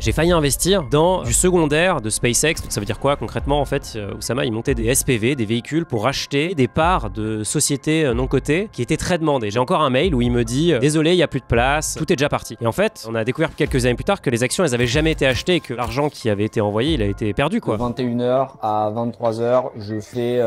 j'ai failli investir dans du secondaire de SpaceX. Donc ça veut dire quoi concrètement En fait, euh, Oussama, il montait des SPV, des véhicules pour acheter des parts de sociétés euh, non cotées qui étaient très demandées. J'ai encore un mail où il me dit euh, Désolé, il n'y a plus de place, tout est déjà parti. Et en fait, on a découvert quelques années plus tard que les actions, elles avaient jamais été achetées et que l'argent qui avait été envoyé, il a été perdu quoi. De 21h à 23h, je fais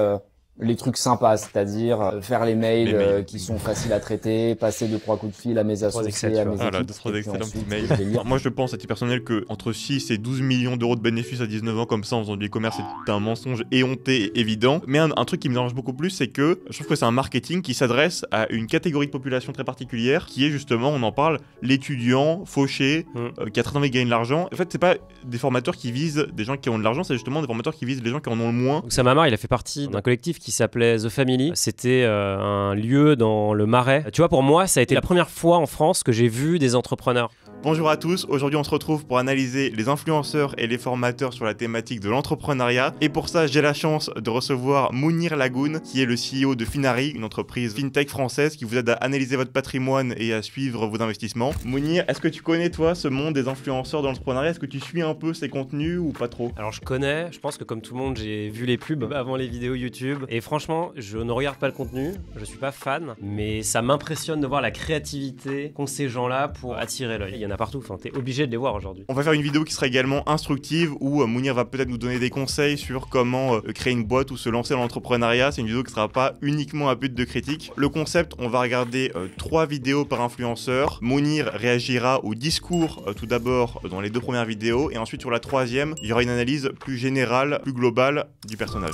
les trucs sympas, c'est-à-dire euh, faire les mails, euh, qui sont faciles à traiter, passer deux trois coups de fil à mes associés, à mes Voilà, ah équipes, excellents Moi, je pense à titre personnel que entre 6 et 12 millions d'euros de bénéfices à 19 ans comme ça en faisant du e-commerce, c'est un mensonge éhonté et évident. Mais un, truc qui me dérange beaucoup plus, c'est que je trouve que c'est un marketing qui s'adresse à une catégorie de population très particulière, qui est justement, on en parle, l'étudiant fauché mm. euh, qui a très envie de gagner de l'argent. En fait, c'est pas des formateurs qui visent des gens qui ont de l'argent, c'est justement des formateurs qui visent les gens qui en ont le moins. Donc, il a fait partie d'un collectif qui s'appelait The Family. C'était euh, un lieu dans le Marais. Tu vois, pour moi, ça a été la première fois en France que j'ai vu des entrepreneurs. Bonjour à tous, aujourd'hui on se retrouve pour analyser les influenceurs et les formateurs sur la thématique de l'entrepreneuriat. Et pour ça, j'ai la chance de recevoir Mounir Lagoun, qui est le CEO de Finari, une entreprise fintech française qui vous aide à analyser votre patrimoine et à suivre vos investissements. Mounir, est-ce que tu connais toi ce monde des influenceurs de l'entrepreneuriat Est-ce que tu suis un peu ces contenus ou pas trop Alors je connais, je pense que comme tout le monde, j'ai vu les pubs avant les vidéos YouTube. Et franchement, je ne regarde pas le contenu, je suis pas fan, mais ça m'impressionne de voir la créativité qu'ont ces gens-là pour attirer l'œil partout. Enfin, t'es obligé de les voir aujourd'hui. On va faire une vidéo qui sera également instructive où euh, Mounir va peut-être nous donner des conseils sur comment euh, créer une boîte ou se lancer dans l'entrepreneuriat. C'est une vidéo qui sera pas uniquement à but de critique. Le concept, on va regarder euh, trois vidéos par influenceur. Mounir réagira au discours tout d'abord dans les deux premières vidéos et ensuite sur la troisième, il y aura une analyse plus générale, plus globale du personnage.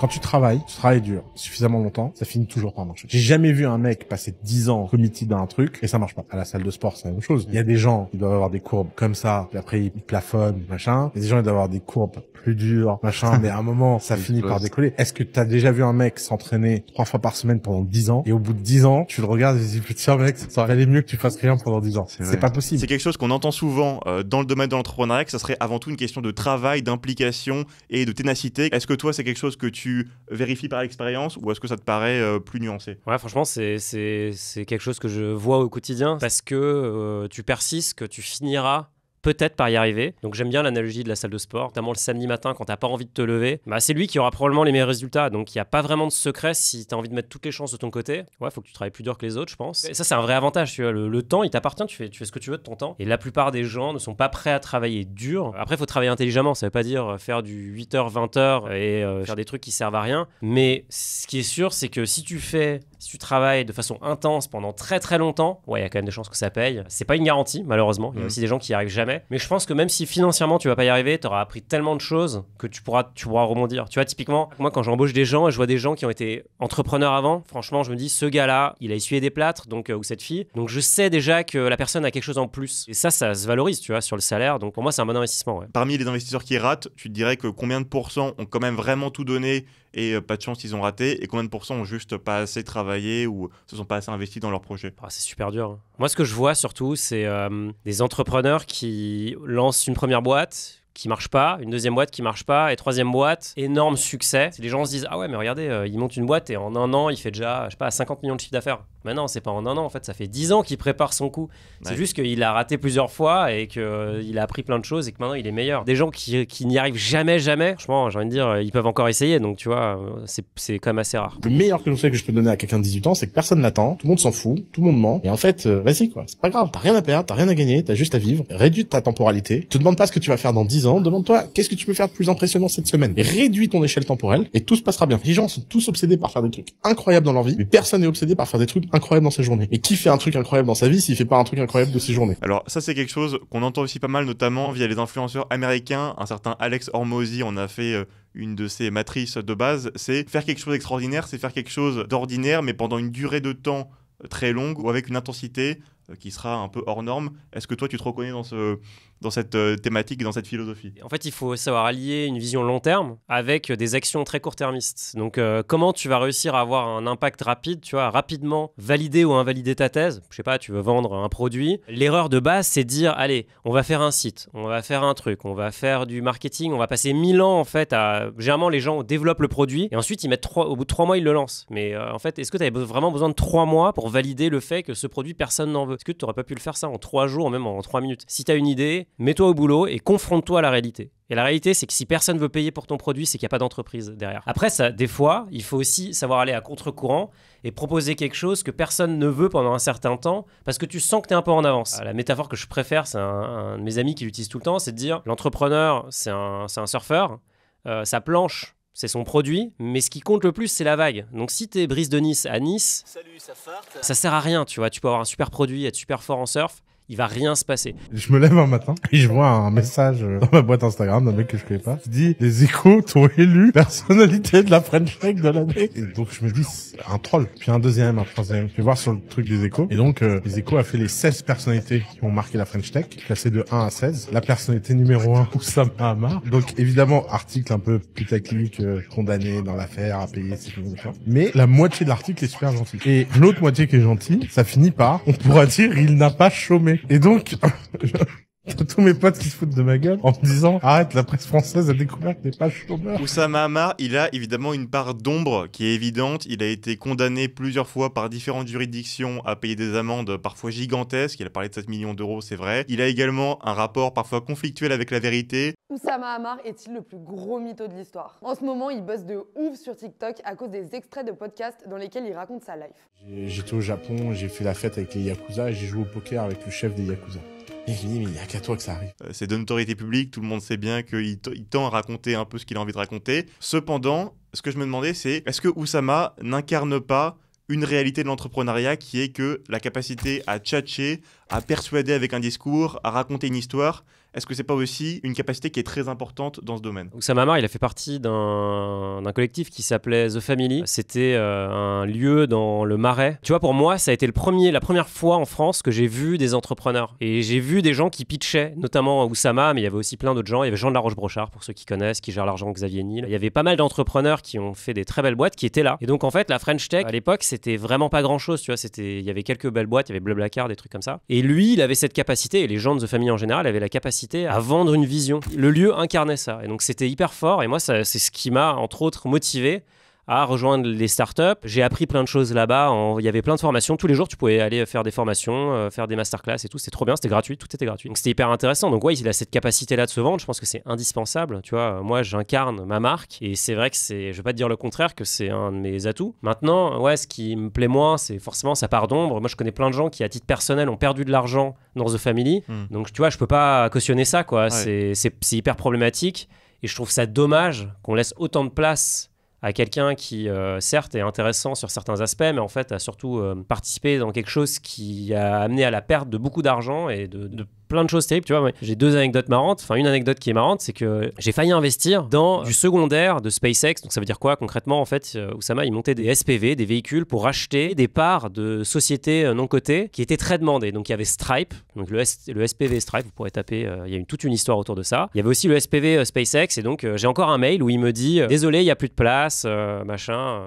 Quand tu travailles, tu travailles dur, suffisamment longtemps, ça finit toujours par marcher. J'ai jamais vu un mec passer 10 ans dans un truc et ça marche pas. À la salle de sport, c'est la même chose. Il y a des gens qui doivent avoir des courbes comme ça, puis après ils plafonnent, machin. Il des gens qui doivent avoir des courbes plus dures, machin, mais à un moment, ça finit par décoller. Est-ce que tu as déjà vu un mec s'entraîner trois fois par semaine pendant 10 ans et au bout de 10 ans, tu le regardes et tu dis, putain mec, ça aurait mieux que tu fasses rien pendant 10 ans. C'est pas possible. C'est quelque chose qu'on entend souvent euh, dans le domaine de l'entrepreneuriat, que ça serait avant tout une question de travail, d'implication et de ténacité. Est-ce que toi, c'est quelque chose que tu vérifies par l'expérience ou est-ce que ça te paraît euh, plus nuancé Ouais, franchement, c'est quelque chose que je vois au quotidien parce que euh, tu persistes, que tu finiras peut-être par y arriver. Donc j'aime bien l'analogie de la salle de sport, notamment le samedi matin quand t'as pas envie de te lever. Bah, c'est lui qui aura probablement les meilleurs résultats. Donc il n'y a pas vraiment de secret si t'as envie de mettre toutes les chances de ton côté. Ouais, faut que tu travailles plus dur que les autres, je pense. Et ça, c'est un vrai avantage. le, temps, il t'appartient. Tu fais, ce que tu veux de ton temps. Et la plupart des gens ne sont pas prêts à travailler dur. Après, il faut travailler intelligemment. Ça veut pas dire euh, faire du 8h, euh, 20h et euh, faire des trucs qui servent à rien. Mais ce qui est sûr, c'est que si tu fais si tu travailles de façon intense pendant très très longtemps, ouais, il y a quand même des chances que ça paye. C'est pas une garantie, malheureusement. Il y a mm. aussi des gens qui n'y arrivent jamais. Mais je pense que même si financièrement tu vas pas y arriver, tu auras appris tellement de choses que tu pourras, tu pourras rebondir. Tu vois, typiquement, moi quand j'embauche des gens et je vois des gens qui ont été entrepreneurs avant, franchement, je me dis, ce gars-là, il a essuyé des plâtres, donc, euh, ou cette fille. Donc je sais déjà que la personne a quelque chose en plus. Et ça, ça se valorise, tu vois, sur le salaire. Donc pour moi, c'est un bon investissement. Parmi les investisseurs qui ratent, tu te dirais que combien de pourcents ont quand même vraiment tout donné et euh, pas de chance, ils ont raté, et combien de pourcents ont juste pas assez travaillé ou se sont pas assez investis dans leur projet ah, C'est super dur. Hein. Moi, ce que je vois surtout, c'est euh, des entrepreneurs qui lancent une première boîte qui marche pas, une deuxième boîte qui marche pas, et troisième boîte, énorme succès. Les gens se disent Ah ouais, mais regardez, euh, ils montent une boîte et en un an, il fait déjà, je sais pas, 50 millions de chiffre d'affaires. Mais non, c'est pas en un an, en fait, ça fait dix ans qu'il prépare son coup. C'est juste qu'il a raté plusieurs fois et qu'il euh, il a appris plein de choses et que maintenant il est meilleur. Des gens qui, qui n'y arrivent jamais, jamais, franchement, j'ai envie de dire, euh, ils peuvent encore essayer, donc tu vois, euh, c'est quand même assez rare. Le meilleur conseil que je peux donner à quelqu'un de 18 ans, c'est que personne n'attend tout le monde s'en fout, tout le monde ment, et en fait, vas-y quoi, c'est pas grave, t'as rien à perdre, t'as rien à gagner, t'as juste à vivre, réduis ta temporalité, te demande pas ce que tu vas faire dans dix ans, demande-toi qu'est-ce que tu peux faire de plus impressionnant cette semaine, réduis ton échelle temporelle, et tout se passera bien. Les gens sont tous obsédés par faire des trucs incroyables dans leur vie, mais personne n'est obsédé par faire des trucs incroyable dans sa journée. Et qui fait un truc incroyable dans sa vie s'il ne fait pas un truc incroyable de ses journées Alors ça c'est quelque chose qu'on entend aussi pas mal notamment via les influenceurs américains. Un certain Alex Hormozy on a fait euh, une de ses matrices de base, c'est faire quelque chose d'extraordinaire, c'est faire quelque chose d'ordinaire, mais pendant une durée de temps euh, très longue ou avec une intensité euh, qui sera un peu hors norme. Est-ce que toi, tu te reconnais dans ce, dans cette euh, thématique, dans cette philosophie. En fait, il faut savoir allier une vision long terme avec euh, des actions très court-termistes. Donc, euh, comment tu vas réussir à avoir un impact rapide, tu vois, rapidement valider ou invalider ta thèse Je sais pas, tu veux vendre un produit. L'erreur de base, c'est dire, allez, on va faire un site, on va faire un truc, on va faire du marketing, on va passer 1000 ans en fait à. Généralement, les gens développent le produit et ensuite, ils mettent trois... au bout de 3 mois, ils le lancent. Mais en fait, est-ce que tu avais vraiment besoin de 3 mois pour valider le fait que ce produit, personne n'en veut Est-ce que tu n'aurais pas pu le faire ça en 3 jours, même en 3 minutes Si tu as une idée, mets-toi au boulot et confronte-toi à la réalité. Et la réalité, c'est que si personne veut payer pour ton produit, c'est qu'il n'y a pas d'entreprise derrière. Après, ça, des fois, il faut aussi savoir aller à contre-courant et proposer quelque chose que personne ne veut pendant un certain temps parce que tu sens que tu es un peu en avance. Ah, la métaphore que je préfère, c'est un, de mes amis qui l'utilise tout le temps, c'est de dire l'entrepreneur, c'est un, un, surfeur, euh, sa planche, c'est son produit, mais ce qui compte le plus, c'est la vague. Donc si t'es brise de Nice à Nice, ça, ça sert à rien, tu vois. Tu peux avoir un super produit, être super fort en surf, il va rien se passer. Je me lève un matin et je vois un message euh, dans ma boîte Instagram d'un mec que je connais pas. Il dit les échos t'ont élu personnalité de la French Tech de l'année. Et donc je me dis un troll, puis un deuxième, un troisième. Je vais voir sur le truc des échos. Et donc euh, les échos a fait les 16 personnalités qui ont marqué la French Tech, classées de 1 à 16. La personnalité numéro 1, Oussama Hamar. Donc évidemment article un peu putaclic, euh, condamné dans l'affaire, à payer Mais la moitié de l'article est super gentil. Et l'autre moitié qui est gentille, ça finit par on pourra dire il n'a pas chômé. Et donc, tous mes potes qui se foutent de ma gueule en me disant arrête la presse française a découvert que t'es pas chômeur. Ousama Hamar, il a évidemment une part d'ombre qui est évidente. Il a été condamné plusieurs fois par différentes juridictions à payer des amendes parfois gigantesques. Il a parlé de 7 millions d'euros, c'est vrai. Il a également un rapport parfois conflictuel avec la vérité. Ousama Hamar est-il le plus gros mytho de l'histoire En ce moment, il bosse de ouf sur TikTok à cause des extraits de podcasts dans lesquels il raconte sa life. J'étais au Japon, j'ai fait la fête avec les Yakuza j'ai joué au poker avec le chef des Yakuza qu'à toi que ça euh, C'est de notoriété publique, tout le monde sait bien qu'il tend à raconter un peu ce qu'il a envie de raconter. Cependant, ce que je me demandais, c'est est-ce que Oussama n'incarne pas une réalité de l'entrepreneuriat qui est que la capacité à tchatcher, à persuader avec un discours, à raconter une histoire, est-ce que c'est pas aussi une capacité qui est très importante dans ce domaine Donc Samamar, il a fait partie d'un collectif qui s'appelait The Family. C'était euh, un lieu dans le Marais. Tu vois, pour moi, ça a été le premier, la première fois en France que j'ai vu des entrepreneurs. Et j'ai vu des gens qui pitchaient, notamment Oussama, mais il y avait aussi plein d'autres gens. Il y avait Jean de la Roche-Brochard, pour ceux qui connaissent, qui gère l'argent Xavier Niel. Il y avait pas mal d'entrepreneurs qui ont fait des très belles boîtes qui étaient là. Et donc, en fait, la French Tech, à l'époque, c'était vraiment pas grand-chose. Tu vois, c'était, il y avait quelques belles boîtes, il y avait Blablacar, des trucs comme ça. Et lui, il avait cette capacité, et les gens de The Family en général avaient la capacité à vendre une vision. Le lieu incarnait ça. Et donc c'était hyper fort. Et moi, c'est ce qui m'a, entre autres, motivé à rejoindre les startups. J'ai appris plein de choses là-bas. Il y avait plein de formations. Tous les jours, tu pouvais aller faire des formations, euh, faire des masterclass et tout. C'était trop bien, c'était gratuit, tout était gratuit. Donc c'était hyper intéressant. Donc ouais, il a cette capacité-là de se vendre. Je pense que c'est indispensable. Tu vois, euh, moi, j'incarne ma marque et c'est vrai que c'est, je vais pas te dire le contraire, que c'est un de mes atouts. Maintenant, ouais, ce qui me plaît moins, c'est forcément sa part d'ombre. Moi, je connais plein de gens qui, à titre personnel, ont perdu de l'argent dans The Family. Hmm. Donc tu vois, je peux pas cautionner ça, quoi. c'est hyper problématique. Et je trouve ça dommage qu'on laisse autant de place à quelqu'un qui, euh, certes, est intéressant sur certains aspects, mais en fait a surtout euh, participé dans quelque chose qui a amené à la perte de beaucoup d'argent et de plein de choses terribles, tu vois. J'ai deux anecdotes marrantes. Enfin, une anecdote qui est marrante, c'est que j'ai failli investir dans du secondaire de SpaceX. Donc, ça veut dire quoi concrètement En fait, euh, Oussama, il montait des SPV, des véhicules pour acheter des parts de sociétés euh, non cotées qui étaient très demandées. Donc, il y avait Stripe, donc le, SPV Stripe, vous pourrez taper, euh, il y a une, toute une histoire autour de ça. Il y avait aussi le SPV SpaceX, et donc j'ai encore un mail où il me dit Désolé, il n'y a plus de place, machin,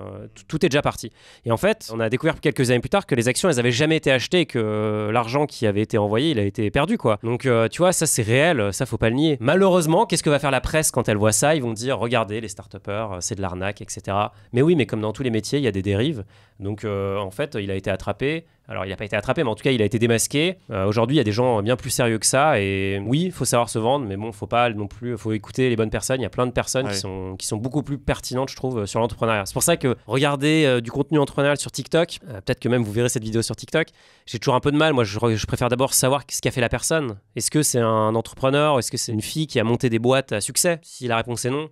tout est déjà parti. Et en fait, on a découvert quelques années plus tard que les actions, elles n'avaient jamais été achetées et que l'argent qui avait été envoyé, il a été perdu, quoi. Donc, euh, tu vois, ça c'est réel, ça faut pas le nier. Malheureusement, qu'est-ce que va faire la presse quand elle voit ça Ils vont dire, regardez, les start euh, c'est de l'arnaque, etc. Mais oui, mais comme dans tous les métiers, il y a des dérives. Donc, euh, en fait, il a été attrapé. Alors, il n'a pas été attrapé, mais en tout cas, il a été démasqué. Euh, aujourd'hui, il y a des gens bien plus sérieux que ça. Et oui, il faut savoir se vendre, mais bon, faut pas non plus. faut écouter les bonnes personnes. Il y a plein de personnes qui, sont, qui sont beaucoup plus pertinentes, je trouve, sur l'entrepreneuriat. C'est pour ça que regarder euh, du contenu entrepreneurial sur TikTok, euh, peut-être que même vous verrez cette vidéo sur TikTok, j'ai toujours un peu de mal. Moi, je préfère d'abord savoir ce qu'a fait la personne. Est-ce que c'est un entrepreneur Est-ce que c'est une fille qui a monté des boîtes à succès Si la réponse est non,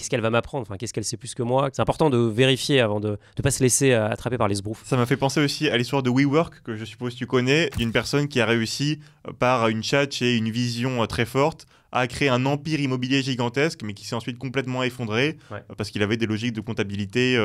qu'est-ce qu'elle va m'apprendre enfin, Qu'est-ce qu'elle sait plus que moi C'est important de vérifier avant de ne pas se laisser euh, attraper par les sbroufs. Ça m'a fait penser aussi à l'histoire de WeWork, que je suppose tu connais, d'une personne qui a réussi euh, par une chat et une vision euh, très forte à créer un empire immobilier gigantesque, mais qui s'est ensuite complètement effondré parce qu'il avait des logiques de comptabilité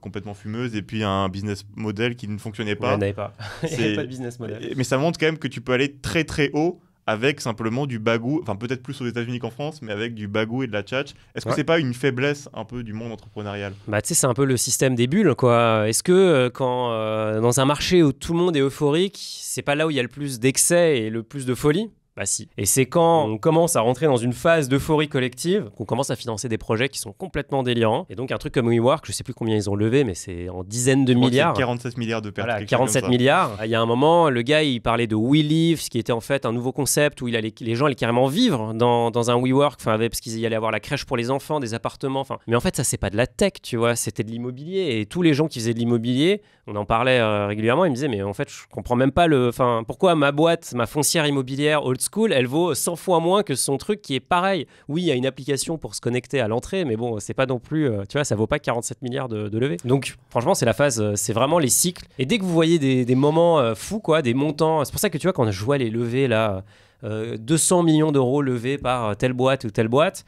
complètement fumeuses et puis un business model qui ne fonctionnait pas. il pas. il n'y avait pas de business model. Mais ça montre quand même que tu peux aller très très haut avec simplement du bagou, enfin peut-être plus aux États-Unis qu'en France, mais avec du bagou et de la tchatch. Est-ce que c'est pas une faiblesse un peu du monde entrepreneurial Bah tu sais, c'est un peu le système des bulles quoi. Est-ce que euh, quand euh, dans un marché où tout le monde est euphorique, c'est pas là où il y a le plus d'excès et le plus de folie bah si. Et c'est quand on commence à rentrer dans une phase d'euphorie collective qu'on commence à financer des projets qui sont complètement délirants. Et donc un truc comme WeWork, je sais plus combien ils ont levé, mais c'est en dizaines de milliards. 47 milliards de pertes. Voilà, 47 milliards. Il y a un moment, le gars, il parlait de WeLive, ce qui était en fait un nouveau concept où il allait, les gens allaient carrément vivre dans, un WeWork, enfin, parce qu'ils allaient avoir la crèche pour les enfants, des appartements. Enfin. Mais en fait, ça, c'est pas de la tech, tu vois, c'était de l'immobilier. Et tous les gens qui faisaient de l'immobilier, on en parlait euh, régulièrement, ils me disaient, mais en fait, je comprends même pas le. Enfin, pourquoi ma boîte, ma foncière immobilière, School, elle vaut 100 fois moins que son truc qui est pareil. Oui, il y a une application pour se connecter à l'entrée, mais bon, c'est pas non plus, euh, tu vois, ça vaut pas 47 milliards de, de levées. Donc, franchement, c'est la phase, euh, c'est vraiment les cycles. Et dès que vous voyez des, moments euh, fous, quoi, des montants, c'est pour ça que tu vois, quand je vois les levées là, 200 millions d'euros levés par telle boîte ou telle boîte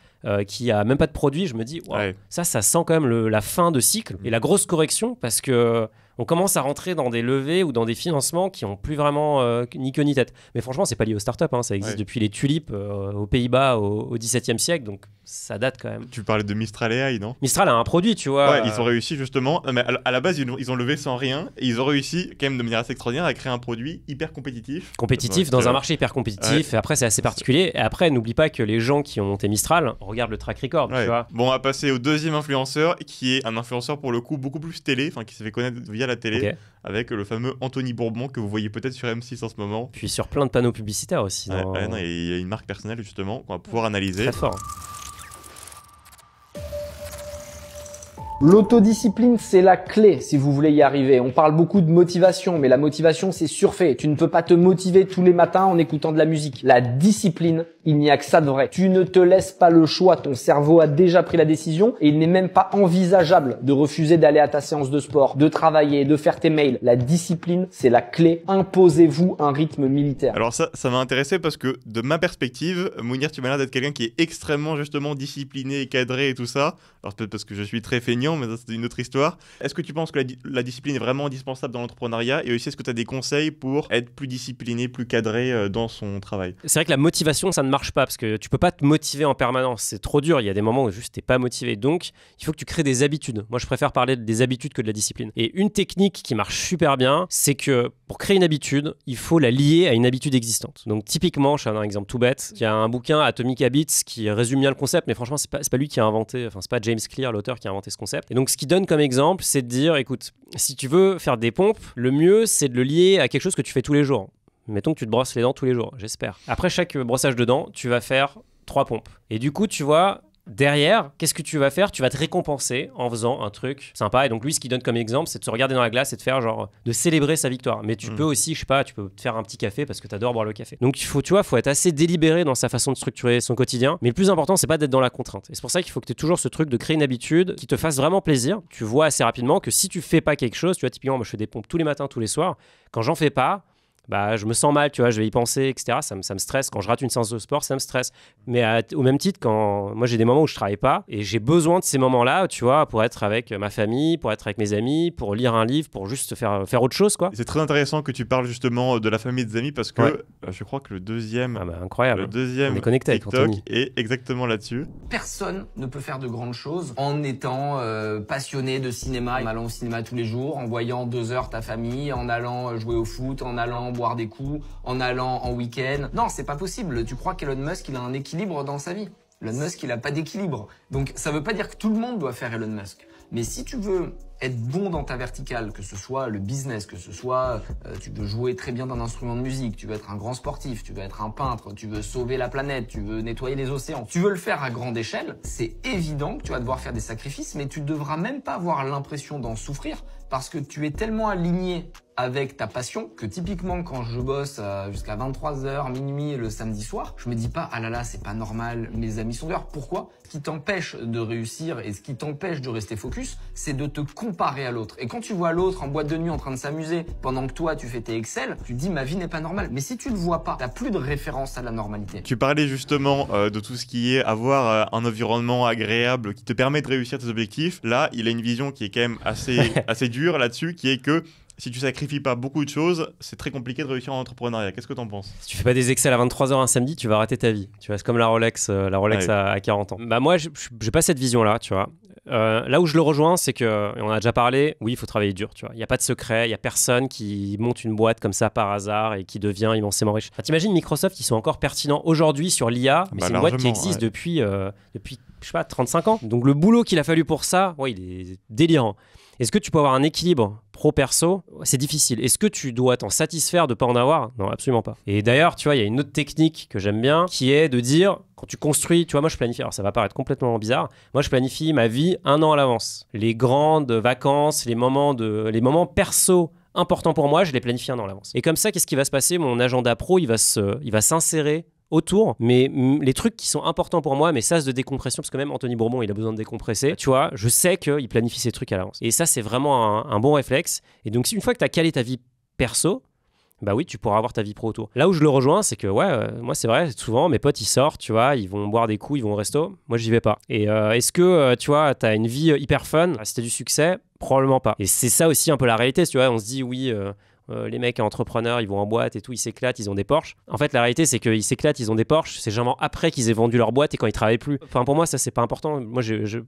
qui a même pas de produit, je me dis, ouais. ça, ça sent quand même la fin de cycle et la grosse correction parce que on commence à rentrer dans des levées ou dans des financements qui n'ont plus vraiment euh, ni queue ni tête. Mais franchement, c'est pas lié aux startups, hein. ça existe depuis les tulipes euh, aux Pays-Bas au XVIIe siècle, donc ça date quand même. Tu parlais de Mistral AI, non Mistral a un produit, tu vois. Ouais, ils ont réussi justement, euh, mais à la base, ils ont levé sans rien, et ils ont réussi quand même de manière assez extraordinaire à créer un produit hyper compétitif. Compétitif, dans un marché hyper compétitif, et après c'est assez particulier, et après n'oublie pas que les gens qui ont monté Mistral regardent le track record, tu vois. Bon, on va passer au deuxième influenceur, qui est un influenceur pour le coup beaucoup plus télé, enfin qui s'est fait connaître via à la télé avec le fameux Anthony Bourbon que vous voyez peut-être sur M6 en ce moment. Puis sur plein de panneaux publicitaires aussi. il y a une marque personnelle justement qu'on va pouvoir analyser. Très fort. L'autodiscipline, c'est la clé si vous voulez y arriver. On parle beaucoup de motivation, mais la motivation, c'est surfait. Tu ne peux pas te motiver tous les matins en écoutant de la musique. La discipline, il n'y a que ça de vrai. Tu ne te laisses pas le choix. Ton cerveau a déjà pris la décision et il n'est même pas envisageable de refuser d'aller à ta séance de sport, de travailler, de faire tes mails. La discipline, c'est la clé. Imposez-vous un rythme militaire. Alors ça, ça m'a intéressé parce que de ma perspective, Mounir, tu m'as l'air d'être quelqu'un qui est extrêmement justement discipliné et cadré et tout ça. Alors peut-être parce que je suis très feignant, mais c'est une autre histoire. Est-ce que tu penses que la, discipline est vraiment indispensable dans l'entrepreneuriat Et aussi, est-ce que tu as des conseils pour être plus discipliné, plus cadré euh, dans son travail C'est vrai que la motivation, ça ne marche pas parce que tu peux pas te motiver en permanence. C'est trop dur. Il y a des moments où juste t'es pas motivé. Donc, il faut que tu crées des habitudes. Moi, je préfère parler des habitudes que de la discipline. Et une technique qui marche super bien, c'est que pour créer une habitude, il faut la lier à une habitude existante. Donc, typiquement, je donne un exemple tout bête. Il y a un bouquin Atomic Habits qui résume bien le concept, mais franchement, c'est pas, pas lui qui a inventé, enfin, c'est pas James Clear, l'auteur, qui a inventé ce concept. Et donc, ce qu'il donne comme exemple, c'est de dire, écoute, si tu veux faire des pompes, le mieux, c'est de le lier à quelque chose que tu fais tous les jours. Mettons que tu te brosses les dents tous les jours, j'espère. Après chaque brossage de dents, tu vas faire trois pompes. Et du coup, tu vois, derrière, qu'est-ce que tu vas faire Tu vas te récompenser en faisant un truc sympa. Et donc lui, ce qu'il donne comme exemple, c'est de se regarder dans la glace et de faire genre de célébrer sa victoire. Mais tu hmm. peux aussi, je sais pas, tu peux te faire un petit café parce que tu t'adores boire le café. Donc il faut, tu vois, il faut être assez délibéré dans sa façon de structurer son quotidien. Mais le plus important, c'est pas d'être dans la contrainte. Et c'est pour ça qu'il faut que tu aies toujours ce truc de créer une habitude qui te fasse vraiment plaisir. Tu vois assez rapidement que si tu fais pas quelque chose, tu vois, typiquement, moi je fais des pompes tous les matins, tous les soirs. Quand j'en fais pas, bah, je me sens mal, tu vois, je vais y penser, etc. Ça me, ça me stresse. Quand je rate une séance de sport, ça me stresse. Mais au même titre, quand moi j'ai des moments où je travaille pas et j'ai besoin de ces moments-là, tu vois, pour être avec ma famille, pour être avec mes amis, pour lire un livre, pour juste faire, faire autre chose, quoi. C'est très intéressant que tu parles justement de la famille et des amis parce que euh, je crois que le deuxième, ah bah, incroyable, le deuxième est connecté TikTok est exactement là-dessus. Personne ne peut faire de grandes choses en étant euh, passionné de cinéma, en allant au cinéma tous les jours, en voyant deux heures ta famille, en allant euh, jouer au foot, en allant boire des coups, en allant en week-end. Non, c'est pas possible. Tu crois qu'Elon Musk, il a un équilibre dans sa vie Elon Musk, il n'a pas d'équilibre. Donc ça veut pas dire que tout le monde doit faire Elon Musk. Mais si tu veux être bon dans ta verticale, que ce soit le business, que ce soit euh, tu veux jouer très bien d'un instrument de musique, tu veux être un grand sportif, tu veux être un peintre, tu veux sauver la planète, tu veux nettoyer les océans, tu veux le faire à grande échelle, c'est évident que tu vas devoir faire des sacrifices, mais tu ne devras même pas avoir l'impression d'en souffrir parce que tu es tellement aligné avec ta passion, que typiquement quand je bosse euh, jusqu'à 23h, minuit le samedi soir, je me dis pas ah là là c'est pas normal, mes amis sont dehors. Pourquoi Ce qui t'empêche de réussir et ce qui t'empêche de rester focus, c'est de te comparer à l'autre. Et quand tu vois l'autre en boîte de nuit en train de s'amuser pendant que toi tu fais tes Excel, tu te dis ma vie n'est pas normale. Mais si tu le vois pas, t'as plus de référence à la normalité. Tu parlais justement euh, de tout ce qui est avoir euh, un environnement agréable qui te permet de réussir tes objectifs. Là, il a une vision qui est quand même assez assez dure là-dessus, qui est que si tu sacrifies pas beaucoup de choses, c'est très compliqué de réussir en entrepreneuriat. Qu'est-ce que tu en penses Si tu fais pas des Excel à 23h un samedi, tu vas rater ta vie. Tu vois, c'est comme la Rolex, euh, la Rolex ah à, 40 ans. Bah moi, j'ai pas cette vision-là, tu vois. Euh, là où je le rejoins, c'est que, on a déjà parlé, oui, il faut travailler dur, tu vois. Il n'y a pas de secret, il n'y a personne qui monte une boîte comme ça par hasard et qui devient immensément riche. Enfin, T'imagines Microsoft, qui sont encore pertinents aujourd'hui sur l'IA, mais bah, c'est une boîte qui existe depuis, euh, depuis, je sais pas, 35 ans. Donc le boulot qu'il a fallu pour ça, oui, il est délirant. Est-ce que tu peux avoir un équilibre pro-perso C'est difficile. Est-ce que tu dois t'en satisfaire de pas en avoir Non, absolument pas. Et d'ailleurs, tu vois, il y a une autre technique que j'aime bien qui est de dire quand tu construis, tu vois, moi je planifie, alors ça va paraître complètement bizarre, moi je planifie ma vie un an à l'avance. Les grandes vacances, les moments, de, les moments perso importants pour moi, je les planifie un an à l'avance. Et comme ça, qu'est-ce qui va se passer Mon agenda pro, il va s'insérer autour, mais les trucs qui sont importants pour moi, mais ça c'est de décompression, parce que même Anthony Bourbon, il a besoin de décompresser, tu vois, je sais qu'il planifie ses trucs à l'avance. Et ça, c'est vraiment un, bon réflexe. Et donc, une fois que tu as calé ta vie perso, bah oui, tu pourras avoir ta vie pro autour. Là où je le rejoins, c'est que ouais, euh, moi c'est vrai, souvent mes potes ils sortent, tu vois, ils vont boire des coups, ils vont au resto. Moi j'y vais pas. Et euh, est-ce que euh, tu vois, t'as une vie hyper fun, ah, si t'as du succès, probablement pas. Et c'est ça aussi un peu la réalité, tu vois. On se dit oui euh, les mecs entrepreneurs, ils vont en boîte et tout, ils s'éclatent, ils ont des Porsche. En fait, la réalité, c'est qu'ils s'éclatent, ils ont des Porsche. C'est généralement après qu'ils aient vendu leur boîte et quand ils travaillent plus. Enfin, pour moi, ça, c'est pas important. Moi,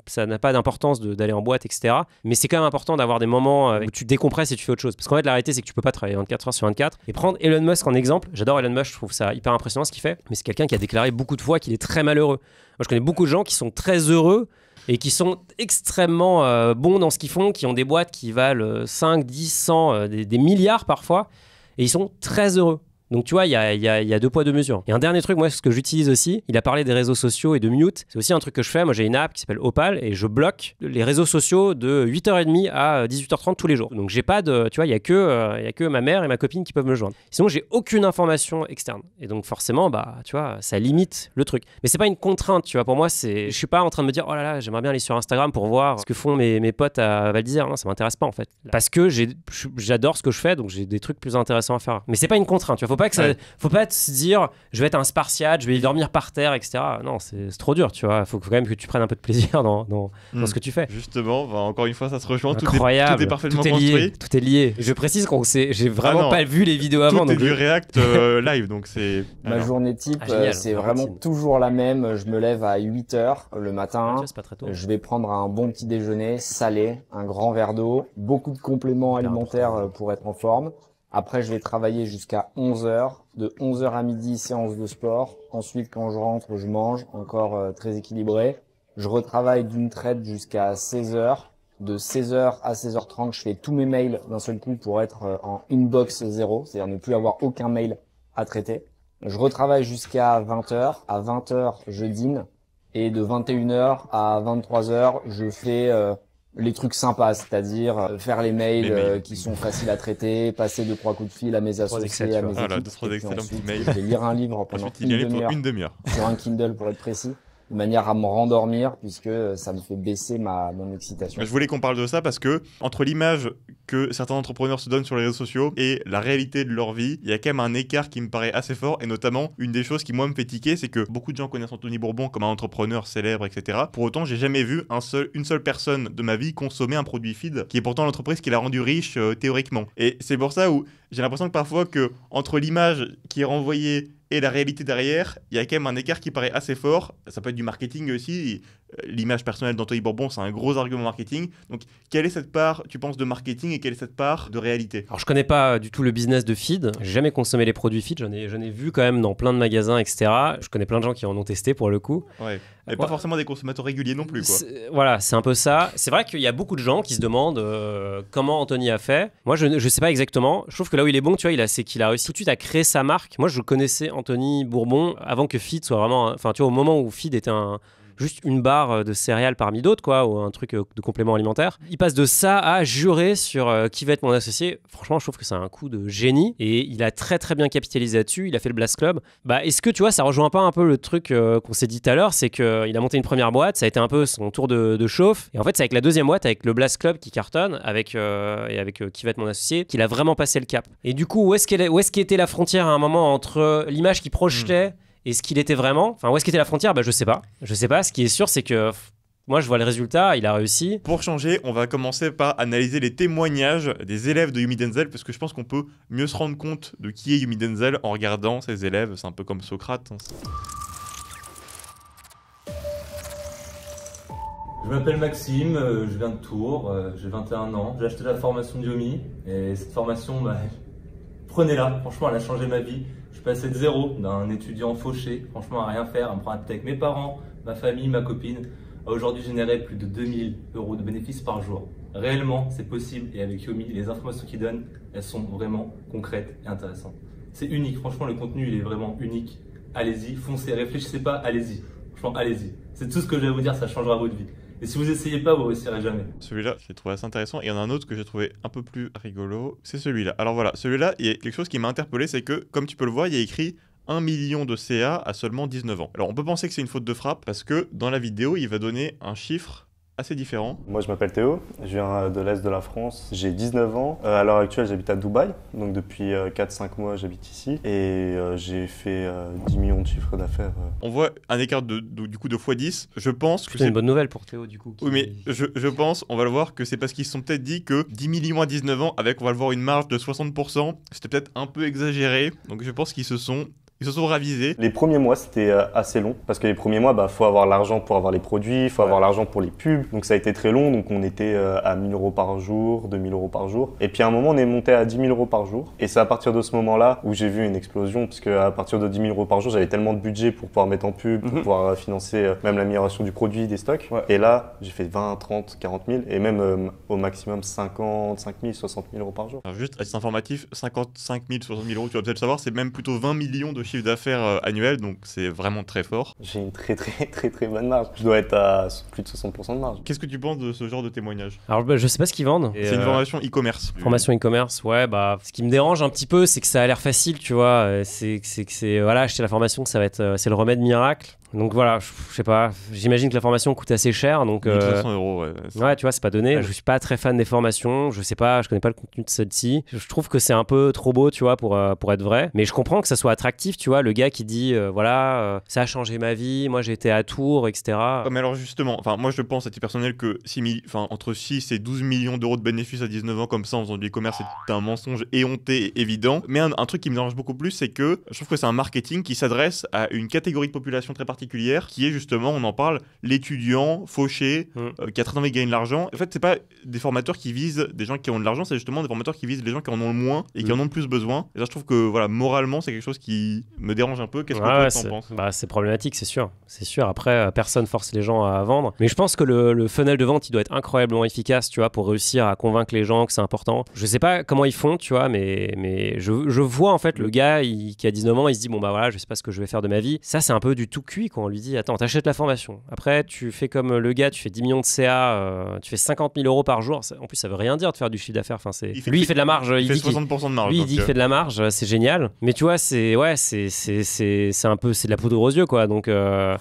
ça n'a pas d'importance d'aller en boîte, etc. Mais c'est quand même important d'avoir des moments euh, où tu décompresses et tu fais autre chose. Parce qu'en fait, la réalité, c'est que tu peux pas travailler 24 heures sur 24. Et prendre Elon Musk en exemple, j'adore Elon Musk, je trouve ça hyper impressionnant ce qu'il fait. Mais c'est quelqu'un qui a déclaré beaucoup de fois qu'il est très malheureux. Moi, je connais beaucoup de gens qui sont très heureux et qui sont extrêmement euh, bons dans ce qu'ils font, qui ont des boîtes qui valent 5, 10, 100, des milliards parfois, et ils sont très heureux. Donc tu vois, il y a, deux poids, deux mesures. Et un dernier truc, moi, ce que j'utilise aussi, il a parlé des réseaux sociaux et de mute. C'est aussi un truc que je fais. Moi, j'ai une app qui s'appelle Opal et je bloque les réseaux sociaux de 8h30 à 18h30 tous les jours. Donc j'ai pas de, tu vois, il y a que, euh, il a que ma mère et ma copine qui peuvent me joindre. Sinon, j'ai aucune information externe. Et donc forcément, bah, tu vois, ça limite le truc. Mais c'est pas une contrainte, tu vois. Pour moi, c'est, je suis pas en train de me dire, oh là là, j'aimerais bien aller sur Instagram pour voir ce que font mes, mes potes à Val d'Isère. ça m'intéresse pas en fait. Parce que j'adore ce que je fais, donc j'ai des trucs plus intéressants à faire. Mais c'est pas une contrainte, tu vois faut pas que ça, faut pas se dire, je vais être un Spartiate, je vais y dormir par terre, etc. Non, c'est trop dur, tu vois. Faut quand même que tu prennes un peu de plaisir dans, hmm. ce que tu fais. Justement, bah, encore une fois, ça se rejoint. Incroyable. Tout est, tout est parfaitement lié, construit. Tout est lié. Je précise qu'on j'ai ah vraiment pas vu les vidéos avant. Tout est donc du React euh, live, donc c'est. Ma journée type, ah, euh, c'est vraiment toujours la même. Je me lève à 8 h le matin. Ah, je vais prendre un bon petit déjeuner salé, un grand verre d'eau, beaucoup de compléments alimentaires euh, pour être en forme. Après, je vais travailler jusqu'à 11h. De 11h à midi, séance de sport. Ensuite, quand je rentre, je mange, encore euh, très équilibré. Je retravaille d'une traite jusqu'à 16h. De 16h à 16h30, je fais tous mes mails d'un seul coup pour être euh, en inbox zéro, c'est-à-dire ne plus avoir aucun mail à traiter. Je retravaille jusqu'à 20h. À 20h, je dîne. Et de 21h à 23h, je fais euh, les trucs sympas, c'est-à-dire euh, faire les mails, euh, qui sont faciles à traiter, passer deux trois coups de fil à mes associés, à mes voilà, ah deux, trois excellents petits mails. lire un livre pendant une demi-heure. sur un Kindle pour être précis de manière à me rendormir puisque euh, ça me fait baisser ma mon excitation. Je voulais qu'on parle de ça parce que entre l'image que certains entrepreneurs se donnent sur les réseaux sociaux et la réalité de leur vie, il y a quand même un écart qui me paraît assez fort et notamment une des choses qui moi me fait tiquer, c'est que beaucoup de gens connaissent Anthony Bourbon comme un entrepreneur célèbre, etc. Pour autant, j'ai jamais vu un seul, une seule personne de ma vie consommer un produit feed qui est pourtant l'entreprise qui l'a rendu riche euh, théoriquement. Et c'est pour ça où j'ai l'impression que parfois que entre l'image qui est renvoyée et la réalité derrière, il y a quand même un écart qui paraît assez fort. Ça peut être du marketing aussi. Euh, l'image personnelle d'Anthony Bourbon, c'est un gros argument marketing. Donc, quelle est cette part, tu penses, de marketing et quelle est cette part de réalité Alors, je connais pas du tout le business de feed. J'ai jamais consommé les produits feed. J'en ai, j'en ai vu quand même dans plein de magasins, etc. Je connais plein de gens qui en ont testé pour le coup. Ouais. Et euh, pas forcément des consommateurs réguliers non plus. voilà, c'est un peu ça. C'est vrai qu'il y a beaucoup de gens qui se demandent euh, comment Anthony a fait. Moi, je ne sais pas exactement. Je trouve que là où il est bon, tu vois, c'est qu'il a réussi tout de suite à créer sa marque. Moi, je connaissais Anthony Bourbon avant que Feed soit vraiment. Enfin, tu vois, au moment où Feed était un juste une barre euh, de céréales parmi d'autres, quoi, ou un truc euh, de complément alimentaire. Il passe de ça à jurer sur euh, qui va être mon associé. Franchement, je trouve que c'est un coup de génie et il a très très bien capitalisé là-dessus. Il a fait le Blast Club. Bah, est-ce que tu vois, ça rejoint pas un peu le truc qu'on s'est dit tout à l'heure, c'est qu'il a monté une première boîte, ça a été un peu son tour de, chauffe. Et en fait, c'est avec la deuxième boîte, avec le Blast Club qui cartonne, avec et avec qui va être mon associé, qu'il a vraiment passé le cap. Et du coup, où est-ce est-ce qu'était la frontière à un moment entre l'image qu'il projetait hmm. Et ce qu'il était vraiment, enfin où est-ce qu'était la frontière, bah, je sais pas. Je sais pas. Ce qui est sûr, c'est que moi, je vois le résultat, il a réussi. Pour changer, on va commencer par analyser les témoignages des élèves de Yumi Denzel, parce que je pense qu'on peut mieux se rendre compte de qui est Yumi Denzel en regardant ses élèves. C'est un peu comme Socrate. Hein. Je m'appelle Maxime, euh, je viens de Tours, euh, j'ai 21 ans. J'ai acheté la formation de Yumi, et cette formation, bah, prenez-la. Franchement, elle a changé ma vie passé de zéro, d'un étudiant fauché, franchement à rien faire, à me prendre avec mes parents, ma famille, ma copine, à aujourd'hui générer plus de 2000 euros de bénéfices par jour. Réellement, c'est possible et avec Yomi, les informations qu'il donnent, elles sont vraiment concrètes et intéressantes. C'est unique, franchement, le contenu, il est vraiment unique. Allez-y, foncez, réfléchissez pas, allez-y. Franchement, allez-y. C'est tout ce que je vais vous dire, ça changera votre vie. Et si vous essayez pas, vous réussirez jamais. Celui-là, je l'ai trouvé assez intéressant. il y en a un autre que j'ai trouvé un peu plus rigolo. C'est celui-là. Alors voilà, celui-là, il y a quelque chose qui m'a interpellé, c'est que, comme tu peux le voir, il y a écrit 1 million de CA à seulement 19 ans. Alors on peut penser que c'est une faute de frappe parce que dans la vidéo, il va donner un chiffre assez différent. Moi, je m'appelle Théo, je viens de l'Est de la France, j'ai 19 ans. Euh, à l'heure actuelle, j'habite à Dubaï, donc depuis 4-5 euh, mois, j'habite ici et euh, j'ai fait 10 millions de chiffres d'affaires. On voit un écart de, du coup de x10. Je pense que c'est une bonne nouvelle pour Théo, du coup. Oui, mais je, je, pense, on va le voir, que c'est parce qu'ils se sont peut-être dit que 10 millions à 19 ans, avec, on va le voir, une marge de 60%, c'était peut-être un peu exagéré. Donc, je pense qu'ils se sont ils se sont ravisés. Les premiers mois, c'était euh, assez long parce que les premiers mois, bah, faut avoir l'argent pour avoir les produits, il faut avoir l'argent pour les pubs. Donc ça a été très long. Donc on était euh, à 1000 euros par jour, 2000 euros par jour. Et puis à un moment, on est monté à 10 000 euros par jour. Et c'est à partir de ce moment-là où j'ai vu une explosion parce qu'à partir de 10 000 euros par jour, j'avais tellement de budget pour pouvoir mettre en pub, pour mhm. pouvoir euh, financer même l'amélioration du produit, des stocks. Et là, j'ai fait 20, 30, 40 000 et même au maximum 50, 000, 60 000 euros par jour. Alors juste à titre informatif, 55 000, 60 000 euros, tu vas peut-être savoir, c'est même plutôt 20 millions de chiffre d'affaires euh, annuel, donc c'est vraiment très fort. J'ai une très très très très bonne marge. Je dois être à plus de 60% de marge. Qu'est-ce que tu penses de ce genre de témoignage Alors bah, je sais pas ce qu'ils vendent. C'est une euh, formation e-commerce. Formation e-commerce, ouais, bah ce qui me dérange un petit peu, c'est que ça a l'air facile, tu vois. Euh, c'est que c'est voilà, acheter la formation, ça va être c'est le remède miracle. Donc voilà, je, sais pas, j'imagine que la formation coûte assez cher. Donc, euh, euros, ouais. Ouais, tu vois, c'est pas donné. Je suis pas très fan des formations, je sais pas, je connais pas le contenu de celle-ci. Je trouve que c'est un peu trop beau, tu vois, pour, euh, pour être vrai. Mais je comprends que ça soit attractif, tu vois, le gars qui dit, euh, voilà, euh, ça a changé ma vie, moi j'étais à Tours, etc. mais alors justement, enfin, moi je pense à titre personnel que 6 enfin, entre 6 et 12 millions d'euros de bénéfices à 19 ans comme ça en faisant du e-commerce, c'est un mensonge éhonté et évident. Mais un, un truc qui me dérange beaucoup plus, c'est que je trouve que c'est un marketing qui s'adresse à une catégorie de population très particulière qui est justement, on en parle, l'étudiant fauché mm. euh, qui a très envie de gagner de l'argent. En fait, c'est pas des formateurs qui visent des gens qui ont de l'argent, c'est justement des formateurs qui visent les gens qui en ont le moins et qui mm. en ont le plus besoin. Et ça, je trouve que voilà, moralement, c'est quelque chose qui me dérange un peu. Qu'est-ce que tu en penses bah, C'est problématique, c'est sûr. C'est sûr. Après, euh, personne force les gens à vendre. Mais je pense que le, funnel de vente, il doit être incroyablement efficace, tu vois, pour réussir à convaincre les gens que c'est important. Je sais pas comment ils font, tu vois, mais, mais je, vois en fait le gars qui a 19 ans, il se dit bon bah voilà, je sais pas ce que je vais faire de ma vie. Ça, c'est un peu du tout cuit quand on lui dit Attends, t'achètes la formation. Après, tu fais comme le gars, tu fais 10 millions de CA, euh, tu fais 50 000 euros par jour. En plus, ça veut rien dire de faire du chiffre d'affaires. Enfin, c'est... Lui, il fait de la marge. Il, fait 60% de marge. Lui, il dit qu'il euh. fait de la marge, euh, c'est génial. Mais tu vois, c'est, ouais, c'est, c'est, c'est, un peu c'est de la poudre aux yeux, quoi. Donc,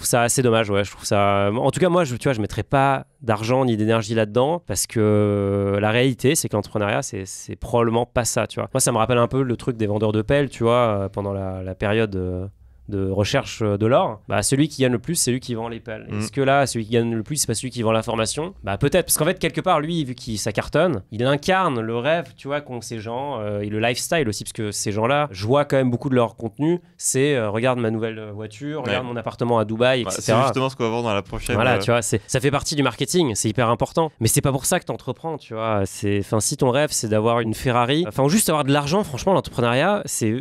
ça assez dommage. Ouais, je trouve ça. En tout cas, moi, je, tu vois, je mettrais pas d'argent ni d'énergie là-dedans parce que la réalité, c'est que l'entrepreneuriat, c'est, c'est probablement pas ça, tu vois. Moi, ça me rappelle un peu le truc des vendeurs de pelles, tu vois, pendant la, période de recherche euh, de l'or, bah, celui qui gagne le plus, c'est lui qui vend les pelles. Mm. Est-ce que là, celui qui gagne le plus, c'est pas celui qui vend l'information? Bah peut-être, parce qu'en fait, quelque part, lui, vu qu'il ça cartonne, il incarne le rêve, tu vois, qu'ont ces gens, euh, et le lifestyle aussi, parce que ces gens-là, je vois quand même beaucoup de leur contenu, c'est euh, regarde ma nouvelle voiture, regarde mon appartement à Dubaï, bah, C'est justement ce qu'on va voir dans la prochaine. Voilà, tu vois, ça fait partie du marketing, c'est hyper important. Mais c'est pas pour ça que t'entreprends, tu vois. Enfin, si ton rêve, c'est d'avoir une Ferrari, enfin, juste avoir de l'argent, franchement, l'entrepreneuriat, c'est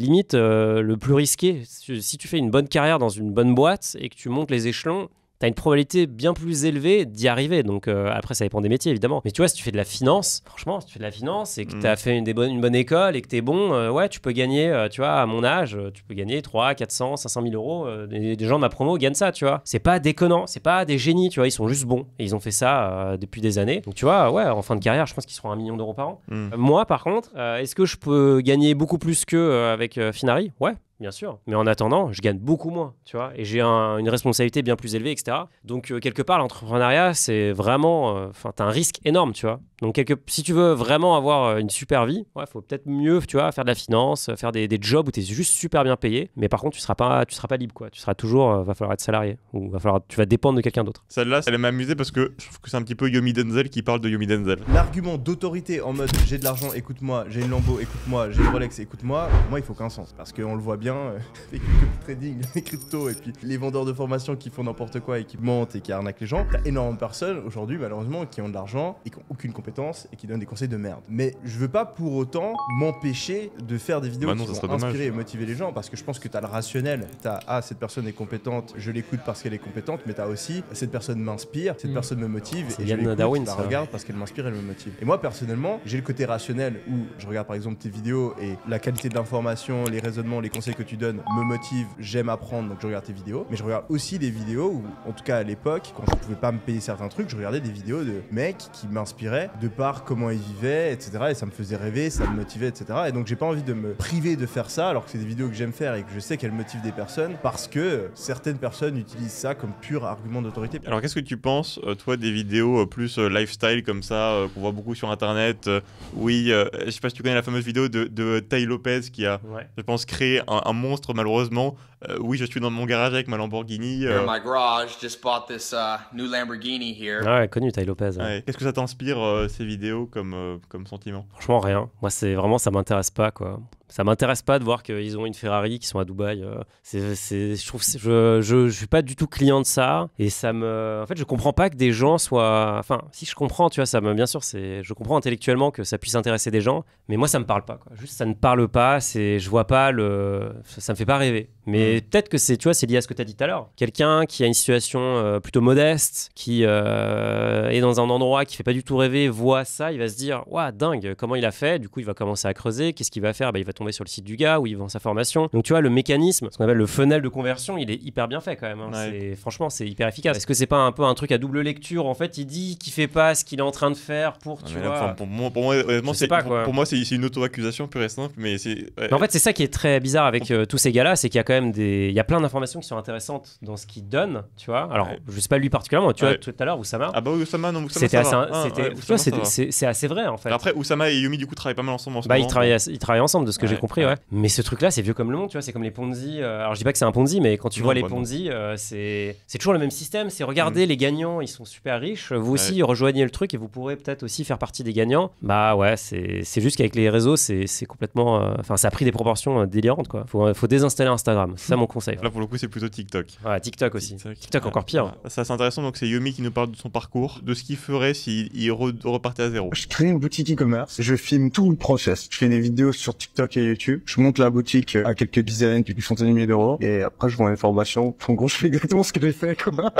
limite le plus risqué si tu fais une bonne carrière dans une bonne boîte et que tu montes les échelons, tu as une probabilité bien plus élevée d'y arriver. Donc euh, après, ça dépend des métiers, évidemment. Mais tu vois, si tu fais de la finance, franchement, si tu fais de la finance et que mm. tu as fait une, des une bonne école et que tu es bon, euh, ouais, tu peux gagner, euh, tu vois, à mon âge, tu peux gagner 3, 400, 500 000 euros. Des, gens de ma promo gagnent ça, tu vois. C'est pas déconnant, c'est pas des génies, tu vois, ils sont juste bons. Et ils ont fait ça depuis des années. Donc tu vois, ouais, en fin de carrière, je pense qu'ils seront un million d'euros par an. Mm. moi, par contre, est-ce que je peux gagner beaucoup plus que avec Finari Ouais, Bien sûr. Mais en attendant, je gagne beaucoup moins, tu vois. Et j'ai une responsabilité bien plus élevée, etc. Donc, euh, quelque part, l'entrepreneuriat, c'est vraiment. Euh, enfin, t'as un risque énorme, tu vois. Donc, si tu veux vraiment avoir euh, une super vie, il faut peut-être mieux, tu vois, faire de la finance, euh, faire des, jobs où tu es juste super bien payé. Mais par contre, tu seras pas, seras pas libre, quoi. Tu seras toujours, euh, va falloir être salarié ou va falloir, tu vas dépendre de quelqu'un d'autre. Celle-là, elle m'a amusé parce que je trouve que c'est un petit peu Yomi Denzel qui parle de Yomi Denzel. L'argument d'autorité en mode j'ai de l'argent, écoute-moi, j'ai une Lambo, écoute-moi, j'ai une Rolex, écoute-moi, moi, il faut qu'un sens. Parce qu'on le voit bien, avec trading, les cryptos et puis les vendeurs de formation qui font n'importe quoi et qui mentent et qui arnaquent les gens, t'as énormément de personnes aujourd'hui, malheureusement, qui ont de l'argent et qui n'ont aucune compétence et qui donne des conseils de merde. Mais je veux pas pour autant m'empêcher de faire des vidéos bah qui vont inspirer et motiver les gens parce que je pense que tu as le rationnel. Tu as, ah, cette personne est compétente, je l'écoute parce qu'elle est compétente, mais tu as aussi, cette personne m'inspire, cette mm. personne me motive et je la regarde parce qu'elle m'inspire, elle me motive. Et moi, personnellement, j'ai le côté rationnel où je regarde par exemple tes vidéos et la qualité de l'information, les raisonnements, les conseils que tu donnes me motivent, j'aime apprendre, donc je regarde tes vidéos. Mais je regarde aussi des vidéos où, en tout cas à l'époque, quand je pouvais pas me payer certains trucs, je regardais des vidéos de mecs qui m'inspiraient de part comment ils vivaient, etc. Et ça me faisait rêver, ça me motivait, etc. Et donc j'ai pas envie de me priver de faire ça, alors que c'est des vidéos que j'aime faire et que je sais qu'elles motivent des personnes, parce que certaines personnes utilisent ça comme pur argument d'autorité. Alors qu'est-ce que tu penses, euh, toi, des vidéos euh, plus euh, lifestyle comme ça, qu'on voit beaucoup sur Internet Oui, je sais pas si tu connais la fameuse vidéo de, de Lopez qui a, je pense, créé un, monstre malheureusement. oui, je suis dans mon garage avec ma Lamborghini. my garage, just bought uh, Lamborghini ah ouais, connu Ty Lopez. Qu'est-ce que ça t'inspire ces vidéos comme, euh, comme sentiment Franchement, rien. Moi, c'est vraiment, ça m'intéresse pas, quoi ça m'intéresse pas de voir qu'ils ont une Ferrari, qui sont à Dubaï. Euh. C'est, je trouve, je, je, je, suis pas du tout client de ça. Et ça me, en fait, je comprends pas que des gens soient. Enfin, si je comprends, tu vois, ça me, bien sûr, c'est, je comprends intellectuellement que ça puisse intéresser des gens, mais moi, ça me parle pas. Juste, ça ne parle pas. C'est, je vois pas le, ça, me fait pas rêver. Mais mm. peut-être que c'est, tu vois, c'est lié à ce que tu as dit tout à l'heure. Quelqu'un qui a une situation euh, plutôt modeste, qui euh, est dans un endroit qui fait pas du tout rêver, voit ça, il va se dire, waouh, dingue, comment il a fait Du coup, il va commencer à creuser. Qu'est-ce qu'il va faire ben, il va tomber sur le site du gars où il vend sa formation. Donc tu vois, le mécanisme, ce qu'on appelle le funnel de conversion, il est hyper bien fait quand même. Hein. Franchement, c'est hyper efficace. Est-ce que c'est pas un peu un truc à double lecture En fait, il dit qu'il fait pas ce qu'il est en train de faire pour, tu vois. pour, moi, honnêtement, c'est pas, pour, pour, moi, c'est une auto-accusation pure et simple. Mais c'est. En fait, c'est ça qui est très bizarre avec euh, tous ces gars-là, c'est qu'il y a quand même des. Il y a plein d'informations qui sont intéressantes dans ce qu'il donne, tu vois. Alors, je sais pas lui particulièrement, tu vois, tout à l'heure, Oussama. Ah bah, Oussama, non, C'était assez, c'est assez vrai en fait. Après, Oussama et Yumi, du coup, travaillent pas mal ensemble en bah, Ils travaillent, ils ensemble de ce que ah, j'ai compris, ouais. Mais ce truc-là, c'est vieux comme le monde, tu vois. C'est comme les Ponzi. Euh, alors, je dis pas que c'est un Ponzi, mais quand tu vois les Ponzi, euh, c'est toujours le même système. C'est regardez, mm. les gagnants, ils sont super riches. Vous aussi, rejoignez le truc et vous pourrez peut-être aussi faire partie des gagnants. Bah ouais, c'est juste qu'avec les réseaux, c'est complètement. Euh, enfin, ça a pris des proportions délirantes, quoi. Faut, faut désinstaller Instagram. C'est ça mon conseil. Hein. Là, pour le coup, c'est plutôt TikTok. Ouais, TikTok aussi. TikTok, encore pire. Ah, ça, c'est intéressant. Donc, c'est Yumi qui nous parle de son parcours, de ce qu'il ferait s'il repartait à zéro. Je crée une boutique e-commerce. Je filme tout le process. Je fais des vidéos sur TikTok YouTube. Je monte la boutique euh, à quelques dizaines, quelques centaines de milliers d'euros. Et après, je vends une formation. En gros, je fais exactement ce que j'ai fait comme...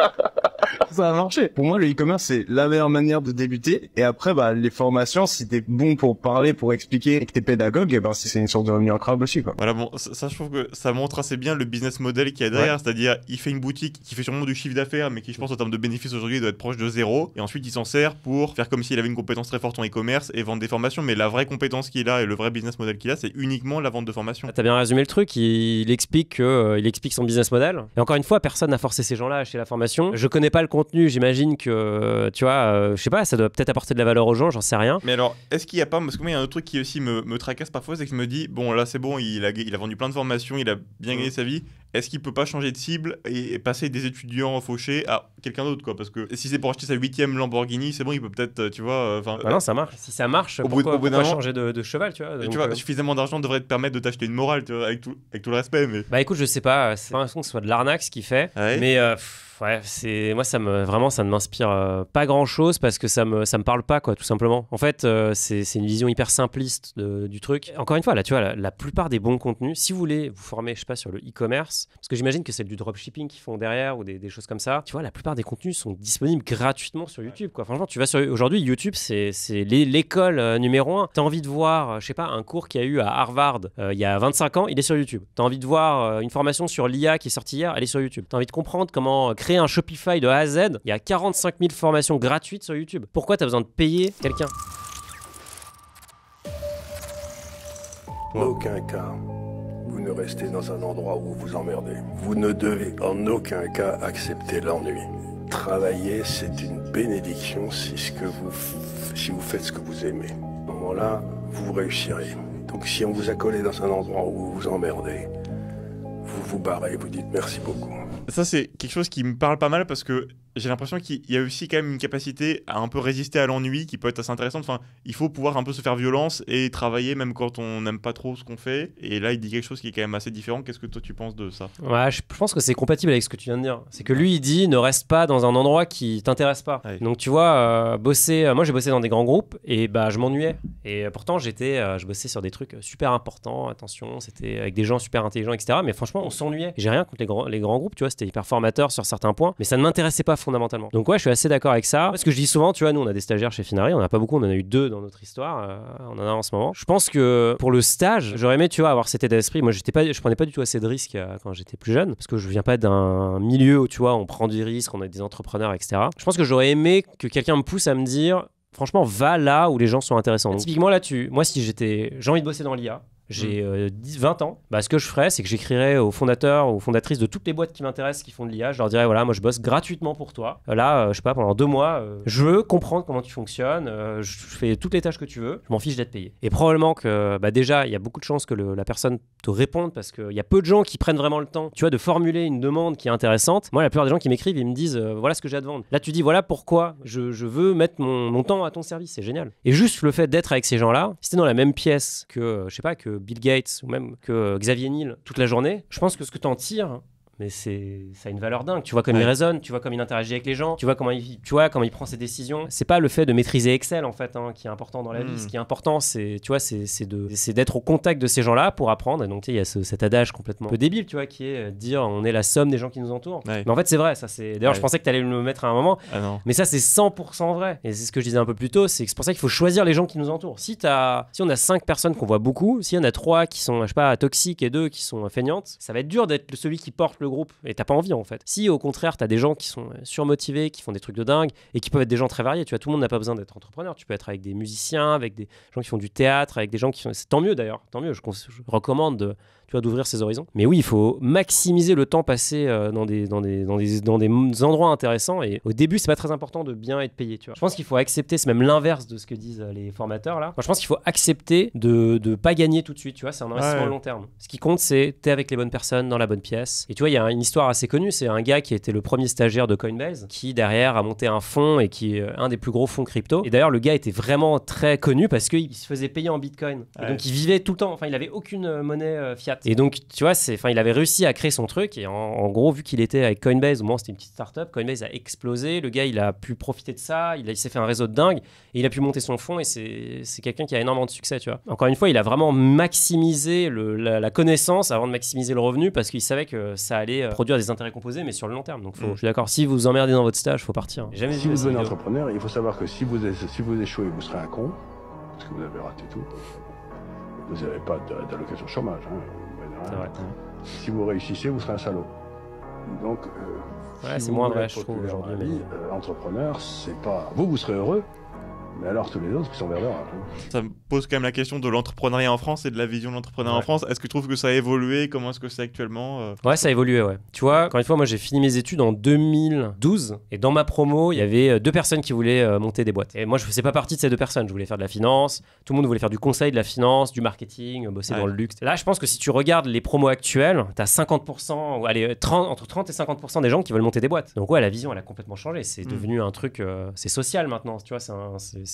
ça a marché. Pour moi, le e-commerce, c'est la meilleure manière de débuter. Et après, bah, les formations, si t'es bon pour parler, pour expliquer, et que t'es pédagogue, et eh ben, c'est une sorte de revenu incroyable aussi, Voilà, bon, ça, je trouve que ça montre assez bien le business model qu'il y a derrière. C'est-à-dire, il fait une boutique qui fait sûrement du chiffre d'affaires, mais qui, je pense, en termes de bénéfices aujourd'hui, doit être proche de zéro. Et ensuite, il s'en sert pour faire comme s'il avait une compétence très forte en e-commerce et vendre des formations. Mais la vraie compétence qu'il a et le vrai business model qu'il a, c'est uniquement la vente de formation. Ah, t'as bien résumé le truc. Il, explique que, euh, il explique son business model. Et encore une fois, personne n'a forcé ces gens-là à acheter la formation. Je connais pas le contenu. J'imagine que, euh, tu vois, euh, je sais pas, ça doit peut-être apporter de la valeur aux gens. J'en sais rien. Mais alors, est-ce qu'il y a pas Parce que moi, il y a un autre truc qui aussi me, tracasse parfois, c'est que je me dis bon, là, c'est bon, il a vendu plein de formations, il a bien mm. gagné sa vie est-ce qu'il peut pas changer de cible et, passer des étudiants fauchés à quelqu'un d'autre quoi Parce que si c'est pour acheter sa huitième Lamborghini, c'est bon, il peut peut-être, tu vois. Euh, enfin, bah non, ça marche. Si ça marche, au pourquoi, changer de, cheval, tu vois Tu vois, euh, suffisamment d'argent devrait te permettre de t'acheter une morale, tu vois, avec tout, avec tout le respect. Mais... Bah écoute, je sais pas. C'est pas l'impression que ce soit de l'arnaque ce qu'il fait, ah mais. Euh, ouais, c'est moi ça me vraiment ça ne m'inspire euh, pas grand chose parce que ça me ça me parle pas quoi tout simplement. En fait, euh, c'est une vision hyper simpliste du truc. Encore une fois là, tu vois, la, plupart des bons contenus, si vous voulez vous former, je sais pas sur le e-commerce, parce que j'imagine que c'est du dropshipping qu'ils font derrière ou des, des, choses comme ça. Tu vois, la plupart des contenus sont disponibles gratuitement sur YouTube quoi. Franchement, tu vas sur aujourd'hui YouTube, c'est l'école euh, numéro un. T'as envie de voir, je sais pas, un cours qui a eu à Harvard il y a 25 ans, il est sur YouTube. T'as envie de voir une formation sur l'IA qui est sortie hier, elle est sur YouTube. T'as envie de comprendre comment créer un Shopify de A à Z, il y a 45 000 formations gratuites sur YouTube. Pourquoi t'as besoin de payer quelqu'un En aucun cas, vous ne restez dans un endroit où vous vous emmerdez. Vous ne devez en aucun cas accepter l'ennui. Travailler, c'est une bénédiction si, ce que vous, si vous faites ce que vous aimez. À ce moment-là, vous réussirez. Donc si on vous a collé dans un endroit où vous vous emmerdez, vous vous barrez, vous dites merci beaucoup. Ça, c'est quelque chose qui me parle pas mal parce que j'ai l'impression qu'il y a aussi quand même une capacité à un peu résister à l'ennui qui peut être assez intéressante. Enfin, il faut pouvoir un peu se faire violence et travailler même quand on n'aime pas trop ce qu'on fait. Et là, il dit quelque chose qui est quand même assez différent. Qu'est-ce que toi tu penses de ça je pense que c'est compatible avec ce que tu viens de dire. C'est que lui, il dit ne reste pas dans un endroit qui t'intéresse pas. Donc tu vois, euh, bosser. Euh, moi, j'ai bossé dans des grands groupes et bah je m'ennuyais. Et euh, pourtant, j'étais, je bossais sur des trucs super importants. Attention, c'était avec des gens super intelligents, etc. Mais franchement, on s'ennuyait. J'ai rien contre les grands, groupes. Tu vois, c'était hyper formateur sur certains points, mais ça ne m'intéressait pas donc ouais, je suis assez d'accord avec ça. Parce que je dis souvent, tu vois, nous on a des stagiaires chez Finari, on en a pas beaucoup, on en a eu deux dans notre histoire, euh, on en a en ce moment. Je pense que pour le stage, j'aurais aimé, tu vois, avoir cet état d'esprit. Moi, j'étais pas, je prenais pas du tout assez de risques euh, quand j'étais plus jeune, parce que je viens pas d'un milieu où, tu vois, on prend du risque, on est des entrepreneurs, etc. Je pense que j'aurais aimé que quelqu'un me pousse à me dire, franchement, va là où les gens sont intéressants. typiquement là, tu, moi, si j'étais, j'ai envie de bosser dans l'IA j'ai 20 mm. euh, ans, bah, ce que je ferais, c'est que j'écrirais aux fondateurs, aux fondatrices de toutes les boîtes qui m'intéressent, qui font de l'IA, je leur dirais voilà, moi je bosse gratuitement pour toi. Euh, là, euh, je sais pas, pendant deux mois, je veux comprendre comment tu fonctionnes, je fais toutes les tâches que tu veux, je m'en fiche d'être payé. Et probablement que bah, déjà, il y a beaucoup de chances que la personne te réponde parce qu'il y a peu de gens qui prennent vraiment le temps, tu vois, de formuler une demande qui est intéressante. Moi, la plupart des gens qui m'écrivent, ils me disent voilà ce que j'ai à te vendre. Là, tu dis voilà pourquoi je, veux mettre mon, temps à ton service, c'est génial. Et juste le fait d'être avec ces gens-là, si dans la même pièce que, je sais pas, que Bill Gates ou même que euh, Xavier Niel toute la journée, je pense que ce que tu en tires, mais c'est ça a une valeur dingue. Tu vois comme il raisonne, tu vois comme il interagit avec les gens, tu vois comment il, tu vois comment il prend ses décisions. C'est pas le fait de maîtriser Excel en fait hein, qui est important dans la vie. Hmm. Ce qui est important, c'est tu vois, c'est c'est d'être au contact de ces gens-là pour apprendre. donc il y a cet adage complètement peu débile, tu vois, qui est euh, dire on est la somme des gens qui nous entourent. Mais en fait c'est vrai, ça c'est. D'ailleurs je pensais que tu allais le mettre à un moment, ah mais ça c'est 100% vrai. Et c'est ce que je disais un peu plus tôt, c'est pour ça qu'il faut choisir les gens qui nous entourent. Si as, si on a cinq personnes qu'on voit beaucoup, si on a trois qui sont je sais pas toxiques et deux qui sont feignantes, ça va être dur d'être celui qui porte le groupe et t'as pas envie en fait. Si au contraire t'as des gens qui sont euh, surmotivés, qui font des trucs de dingue et qui peuvent être des gens très variés, tu vois, tout le monde n'a pas besoin d'être entrepreneur. Tu peux être avec des musiciens, avec des gens qui font du théâtre, avec des gens qui sont C'est tant mieux d'ailleurs, tant mieux. je recommande de tu vois, d'ouvrir ses horizons. Mais oui, il faut maximiser le temps passé euh, dans, des, dans, des, dans, des, dans des endroits intéressants. Et au début, c'est pas très important de bien être payé, tu vois. Je pense qu'il faut accepter, c'est même l'inverse de ce que disent euh, les formateurs là. Moi, je pense qu'il faut accepter de ne pas gagner tout de suite, tu vois. C'est un investissement long terme. Ce qui compte, c'est es avec les bonnes personnes dans la bonne pièce. Et tu vois, il y a une histoire assez connue. C'est un gars qui était le premier stagiaire de Coinbase qui derrière a monté un fonds et qui est euh, un des plus gros fonds crypto. Et d'ailleurs, le gars était vraiment très connu parce qu'il se faisait payer en bitcoin. donc, il vivait tout le temps. Enfin, il avait aucune monnaie fiat. Et donc, tu vois, c'est, il avait réussi à créer son truc. Et en, gros, vu qu'il était avec Coinbase, au moins c'était une petite startup, Coinbase a explosé. Le gars, il a pu profiter de ça. Il, s'est fait un réseau de dingue. Et il a pu monter son fonds. Et c'est, quelqu'un qui a énormément de succès, tu vois. Encore une fois, il a vraiment maximisé la, connaissance avant de maximiser le revenu parce qu'il savait que ça allait euh, produire des intérêts composés, mais sur le long terme. Donc, mm. je suis d'accord. Si vous vous emmerdez dans votre stage, faut partir. Hein. si vous devenez entrepreneur, il faut savoir que si vous, échouez, vous serez un con parce que vous avez raté tout vous n'avez pas d'allocation chômage. Hein. Si vous réussissez, vous serez un salaud. Donc, euh, ouais, c'est moins vrai, je trouve aujourd'hui. Mais... Euh, entrepreneur, c'est pas vous, vous serez heureux, mais alors tous les autres qui sont vers hein. Ça me pose quand même la question de l'entrepreneuriat en France et de la vision de l'entrepreneuriat en France. Est-ce que tu trouves que ça a évolué Comment est-ce que c'est actuellement euh? Ouais, ça a évolué, ouais. Tu vois, encore une fois, moi j'ai fini mes études en 2012 et dans ma promo, il y avait euh, deux personnes qui voulaient euh, monter des boîtes. Et moi je ne faisais pas partie de ces deux personnes. Je voulais faire de la finance, tout le monde voulait faire du conseil, de la finance, du marketing, bosser dans le luxe. Là, je pense que si tu regardes les promos actuelles, tu as 50%, ou allez, 30, entre 30 et 50% des gens qui veulent monter des boîtes. Donc ouais, la vision elle a complètement changé. C'est mm. devenu un truc, c'est social maintenant, tu vois, c'est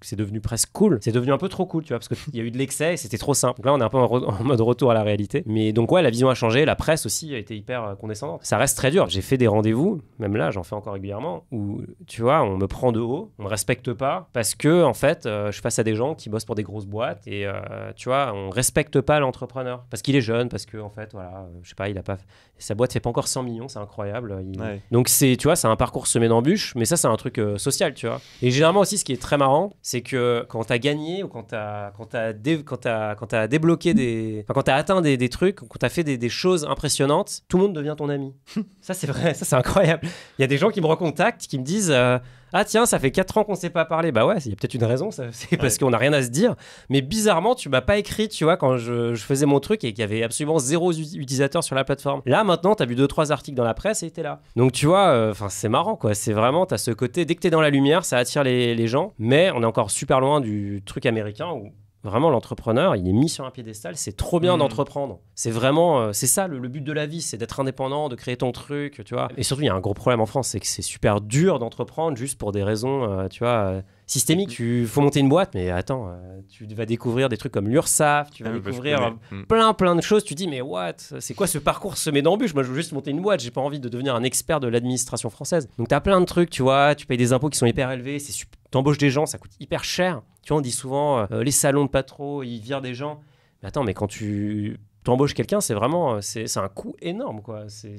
c'est devenu presque cool. C'est devenu un peu trop cool, tu vois, parce qu'il y a eu de l'excès et c'était trop simple. Donc là, on est un peu en, mode retour à la réalité. Mais donc, ouais, la vision a changé. La presse aussi a été hyper euh, condescendante. Ça reste très dur. J'ai fait des rendez-vous, même là, j'en fais encore régulièrement, où, tu vois, on me prend de haut, on me respecte pas, parce que, en fait, euh, je passe à des gens qui bossent pour des grosses boîtes et, euh, tu vois, on respecte pas l'entrepreneur. Parce qu'il est jeune, parce que, en fait, voilà, je sais pas, il a pas. Sa boîte fait pas encore 100 millions, c'est incroyable. Donc, c'est, tu vois, c'est un parcours semé d'embûches, mais ça, c'est un truc social, tu vois. Et généralement aussi, ce qui est très marrant, c'est que quand t'as gagné ou quand t'as quand as débloqué des, enfin, quand t'as atteint des, trucs, quand t'as fait des, choses impressionnantes, tout le monde devient ton ami. ça c'est vrai, ça c'est incroyable. Il y a des gens qui me recontactent, qui me disent. Euh, ah tiens, ça fait 4 ans qu'on s'est pas parlé. Bah ouais, il y a peut-être une raison, c'est parce qu'on n'a rien à se dire. Mais bizarrement, tu m'as pas écrit, tu vois, quand je, faisais mon truc et qu'il y avait absolument zéro utilisateur sur la plateforme. Là, maintenant, tu as vu 2-3 articles dans la presse et t'es là. Donc tu vois, euh, c'est marrant, quoi. C'est vraiment, tu as ce côté, dès que t'es dans la lumière, ça attire les, les gens. Mais on est encore super loin du truc américain où Vraiment, l'entrepreneur, il est mis sur un piédestal. C'est trop bien mm. d'entreprendre. C'est vraiment, euh, c'est ça le, but de la vie, c'est d'être indépendant, de créer ton truc, tu vois. Et surtout, il y a un gros problème en France, c'est que c'est super dur d'entreprendre juste pour des raisons, euh, tu vois, euh, systémiques. Mm. Tu faut monter une boîte, mais attends, tu vas découvrir des trucs comme l'URSSAF, tu vas ah découvrir mm. plein, plein de choses. Tu dis, mais what C'est quoi ce parcours semé d'embûches Moi, je veux juste monter une boîte. J'ai pas envie de devenir un expert de l'administration française. Donc, tu as plein de trucs, tu vois. Tu payes des impôts qui sont hyper élevés. C'est t'embauches des gens, ça coûte hyper cher. Tu vois, on dit souvent, euh, les salons de patro, ils virent des gens. Mais attends, mais quand tu tu embauches quelqu'un, c'est vraiment euh, c'est un coût énorme quoi. C'est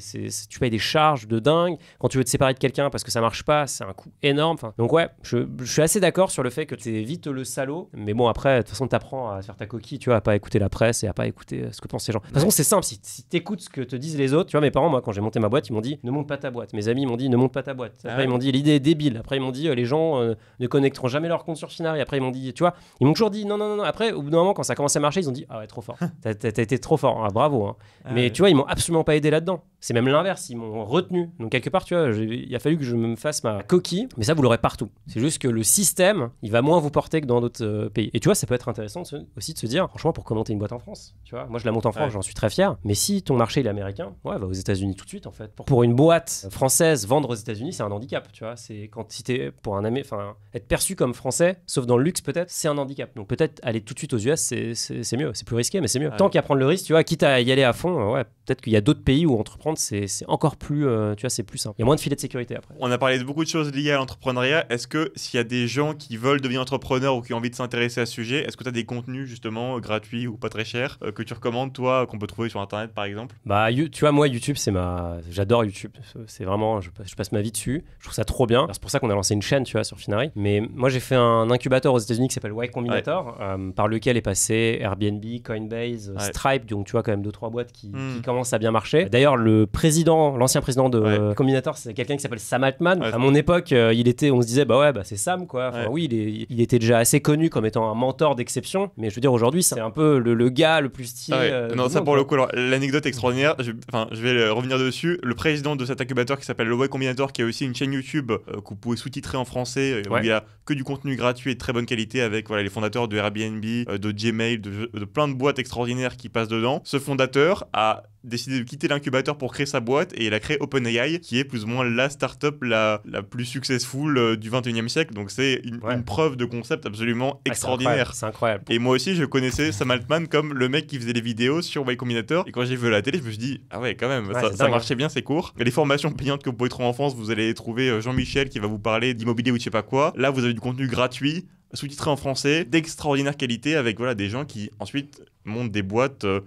tu payes des charges de dingue quand tu veux te séparer de quelqu'un parce que ça marche pas, c'est un coût énorme. Enfin, donc ouais, je, je suis assez d'accord sur le fait que tu es vite le salaud, mais bon après de toute façon tu apprends à faire ta coquille, tu vois, à pas écouter la presse et à pas écouter euh, ce que pensent les gens. De toute façon c'est simple, si, si écoutes ce que te disent les autres, tu vois mes parents moi quand j'ai monté ma boîte ils m'ont dit ne monte pas ta boîte, mes amis m'ont dit ne monte pas ta boîte. Ah après ils m'ont dit l'idée est débile, après ils m'ont dit euh, les gens ne connecteront jamais leur compte sur Finari, après ils m'ont dit tu vois ils m'ont toujours dit non non non après au bout d'un moment quand ça a à marcher ils ont dit ah ouais trop fort, hein fort, hein. bravo. Hein. Ah mais tu vois, ils m'ont absolument pas aidé là-dedans. C'est même l'inverse, ils m'ont retenu. Donc quelque part, tu vois, il a fallu que je me fasse ma coquille, mais ça, vous l'aurez partout. C'est juste que le système, il va moins vous porter que dans d'autres euh, pays. Et tu vois, ça peut être intéressant aussi de se dire, franchement, pour commenter une boîte en France, tu vois, moi je la monte en France, j'en suis très fier, mais si ton marché est américain, ouais, va aux États-Unis tout de suite, en fait. Pour, une boîte française, vendre aux États-Unis, c'est un handicap, tu vois. C'est quand si t'es pour un enfin, être perçu comme français, sauf dans le luxe peut-être, c'est un handicap. Donc peut-être aller tout de suite aux US, c'est mieux, c'est plus risqué, mais c'est mieux. Ah Tant qu'à prendre le risque, tu vois, quitte à y aller à fond, euh, ouais, peut-être qu'il y a d'autres pays où entreprendre, c'est encore plus, euh, tu vois, c'est plus simple. Il y a moins de filets de sécurité après. On a parlé de beaucoup de choses liées à l'entrepreneuriat. Est-ce que s'il y a des gens qui veulent devenir entrepreneurs ou qui ont envie de s'intéresser à ce sujet, est-ce que tu as des contenus justement gratuits ou pas très chers euh, que tu recommandes, toi, qu'on peut trouver sur Internet par exemple Bah, tu vois, moi, YouTube, c'est ma. J'adore YouTube. C'est vraiment. Je, passe ma vie dessus. Je trouve ça trop bien. C'est pour ça qu'on a lancé une chaîne, tu vois, sur Finari. Mais moi, j'ai fait un incubateur aux États-Unis qui s'appelle Y Combinator, par lequel est passé Airbnb, Coinbase, Stripe, du donc tu vois quand même deux trois boîtes qui, hmm. commencent à bien marcher. D'ailleurs, le président, l'ancien président de Combinator, c'est quelqu'un qui s'appelle Sam Altman. à mon époque, euh, il était, on se disait bah ouais, bah c'est Sam quoi. Enfin, oui, il, était déjà assez connu comme étant un mentor d'exception, mais je veux dire aujourd'hui, c'est un peu le, gars le plus stylé. Ah euh, non, ça pour le coup, l'anecdote extraordinaire, je, je vais euh, revenir dessus. Le président de cet incubateur qui s'appelle le Way Combinator, qui a aussi une chaîne YouTube que vous pouvez sous-titrer en français, où il y a que du contenu gratuit et de très bonne qualité avec voilà, les fondateurs de Airbnb, de Gmail, de, plein de boîtes extraordinaires qui passent dedans ce fondateur a décidé de quitter l'incubateur pour créer sa boîte et il a créé OpenAI qui est plus ou moins la startup la, la plus successful euh, du 21e siècle. Donc c'est une, preuve de concept absolument ah, extraordinaire. c'est incroyable, Et moi aussi, je connaissais Sam Altman comme le mec qui faisait les vidéos sur Y Combinator. Et quand j'ai vu la télé, je me suis dit, ah ouais, quand même, ça, ça, marchait bien, c'est court. Les formations payantes que vous pouvez trouver en France, vous allez trouver euh, Jean-Michel qui va vous parler d'immobilier ou de je sais pas quoi. Là, vous avez du contenu gratuit sous-titré en français, d'extraordinaire qualité, avec voilà, des gens qui ensuite montent des boîtes. Euh,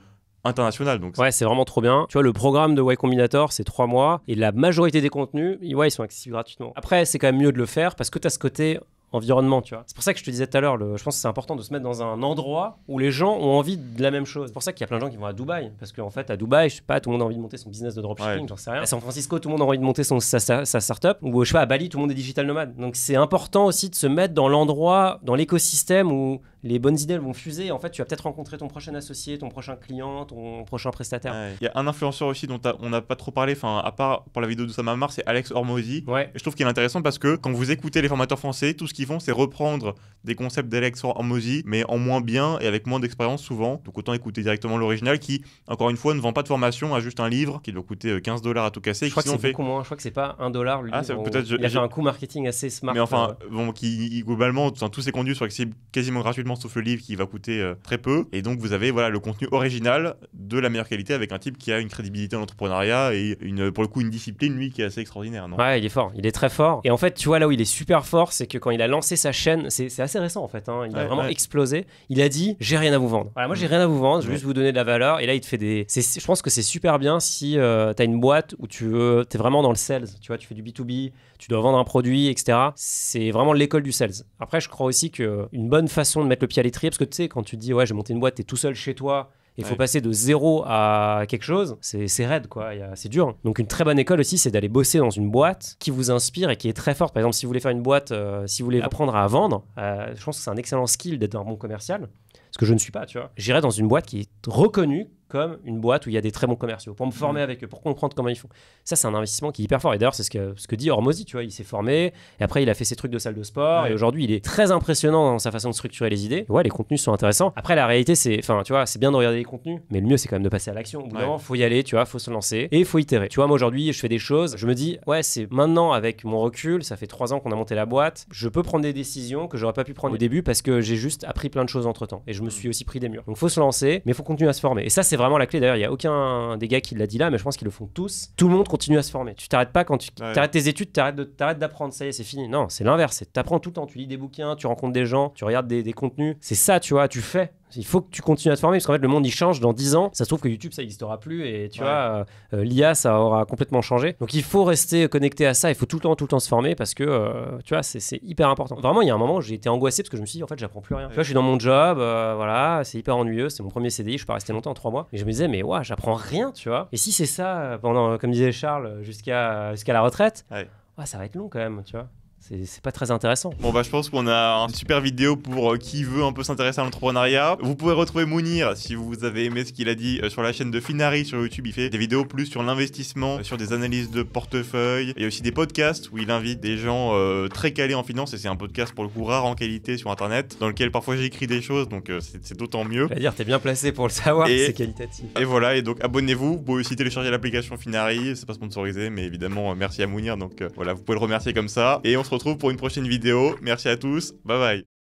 internationales. donc ouais c'est vraiment trop bien tu vois le programme de Y Combinator c'est trois mois et la majorité des contenus ouais, ils sont accessibles gratuitement après c'est quand même mieux de le faire parce que tu as ce côté environnement, tu vois. C'est pour ça que je te disais tout à l'heure, je pense que c'est important de se mettre dans un endroit où les gens ont envie de la même chose. C'est pour ça qu'il y a plein de gens qui vont à Dubaï, parce qu'en fait, à Dubaï, je sais pas, tout le monde a envie de monter son business de dropshipping, j'en sais rien. À San Francisco, tout le monde a envie de monter son, sa, sa, sa startup, ou je sais pas, à Bali, tout le monde est digital nomade. Donc c'est important aussi de se mettre dans l'endroit, dans l'écosystème où les bonnes idées elles vont fuser. En fait, tu vas peut-être rencontrer ton prochain associé, ton prochain client, ton prochain prestataire. Il y a un influenceur aussi dont on n'a pas trop parlé, enfin à part pour la vidéo de Sama c'est Alex Hormozy. Ouais. je trouve qu'il est intéressant parce que quand vous écoutez les formateurs français, tout ce qu'ils font, c'est reprendre des concepts d'Alex Hormozy, mais en moins bien et avec moins d'expérience souvent. Donc autant écouter directement l'original qui, encore une fois, ne vend pas de formation, a juste un livre qui doit coûter 15 euh, dollars à tout casser. Je crois que c'est beaucoup moins. Je crois que c'est pas 1 dollar. Ah, peut Il a fait un coût marketing assez smart. Mais enfin, bon, qui globalement, tous ces contenus sont c'est quasiment gratuitement sauf le livre qui va coûter euh, très peu. Et donc vous avez voilà le contenu original de la meilleure qualité avec un type qui a une crédibilité en entrepreneuriat et une, pour le coup une discipline lui qui est assez extraordinaire. ouais, il est fort, il est très fort. Et en fait, tu vois là où il est super fort, c'est que quand il a lancé sa chaîne, c'est assez récent en fait, hein. il a vraiment explosé. Il a dit j'ai rien à vous vendre. moi j'ai rien à vous vendre, je juste vous donner de la valeur. Et là il te fait des. Je pense que c'est super bien si euh, tu as une boîte où tu veux, es vraiment dans le sales, tu vois, tu fais du B2B tu dois vendre un produit, etc. C'est vraiment l'école du sales. Après, je crois aussi qu'une bonne façon de mettre le pied à l'étrier, parce que tu sais, quand tu te dis, ouais, j'ai monté une boîte, t'es tout seul chez toi, il faut passer de zéro à quelque chose, c'est raide, quoi. C'est dur. Hein. Donc, une très bonne école aussi, c'est d'aller bosser dans une boîte qui vous inspire et qui est très forte. Par exemple, si vous voulez faire une boîte, euh, si vous voulez apprendre à vendre, euh, je pense que c'est un excellent skill d'être un bon commercial. Ce que je ne suis pas, tu vois. J'irai dans une boîte qui est reconnue comme une boîte où il y a des très bons commerciaux, pour me mm. former avec eux, pour comprendre comment ils font. Ça, c'est un investissement qui est hyper fort. Et d'ailleurs, c'est ce que, ce que dit Hormozy, tu vois, il s'est formé, et après, il a fait ses trucs de salle de sport, et aujourd'hui, il est très impressionnant dans sa façon de structurer les idées. Ouais, les contenus sont intéressants. Après, la réalité, c'est, enfin, tu vois, c'est bien de regarder les contenus, mais le mieux, c'est quand même de passer à l'action. Au faut y aller, tu vois, faut se lancer, et faut itérer. Tu vois, moi, aujourd'hui, je fais des choses, je me dis, ouais, c'est maintenant, avec mon recul, ça fait trois ans qu'on a monté la boîte, je peux prendre des décisions que j'aurais pas pu prendre au début parce que j'ai juste appris plein de choses entre temps, et je me mm. suis aussi pris des murs. Donc, faut se lancer, mais faut continuer à se former. Et ça, c'est vraiment la clé. D'ailleurs, il n'y a aucun des gars qui l'a dit là, mais je pense qu'ils le font tous. Tout le monde continue à se former. Tu t'arrêtes pas quand tu t'arrêtes arrêtes tes études, t'arrêtes d'apprendre. Ça y est, c'est fini. Non, c'est l'inverse. Tu apprends tout le temps. Tu lis des bouquins, tu rencontres des gens, tu regardes des, des contenus. C'est ça, tu vois. Tu fais. Il faut que tu continues à te former parce qu'en fait le monde il change dans 10 ans. Ça se trouve que YouTube ça n'existera plus et tu vois euh, euh, l'IA ça aura complètement changé. Donc il faut rester connecté à ça. Il faut tout le temps tout le temps se former parce que euh, tu vois c'est hyper important. Vraiment il y a un moment où j'ai été angoissé parce que je me suis dit en fait j'apprends plus rien. Tu vois je suis dans mon job voilà c'est hyper ennuyeux c'est mon premier CDI je suis pas resté longtemps 3 mois et je me disais mais ouais j'apprends rien tu vois. Et si c'est ça pendant comme disait Charles jusqu'à la retraite. ça va être long quand même, tu vois. C'est pas très intéressant. Bon, bah, je pense qu'on a une super vidéo pour euh, qui veut un peu s'intéresser à l'entrepreneuriat. Vous pouvez retrouver Mounir si vous avez aimé ce qu'il a dit euh, sur la chaîne de Finari sur YouTube. Il fait des vidéos plus sur l'investissement, euh, sur des analyses de portefeuille. Il y a aussi des podcasts où il invite des gens très calés en finance. Et c'est un podcast pour le coup rare en qualité sur internet, dans lequel parfois j'écris des choses, donc c'est d'autant mieux. C'est-à-dire, t'es bien placé pour le savoir, c'est qualitatif. Et voilà, et donc abonnez-vous. Vous pouvez aussi télécharger l'application Finari. C'est pas sponsorisé, mais évidemment, merci à Mounir. Donc voilà, vous pouvez le remercier comme ça. Et on se retrouve retrouve pour une prochaine vidéo. Merci à tous. Bye bye.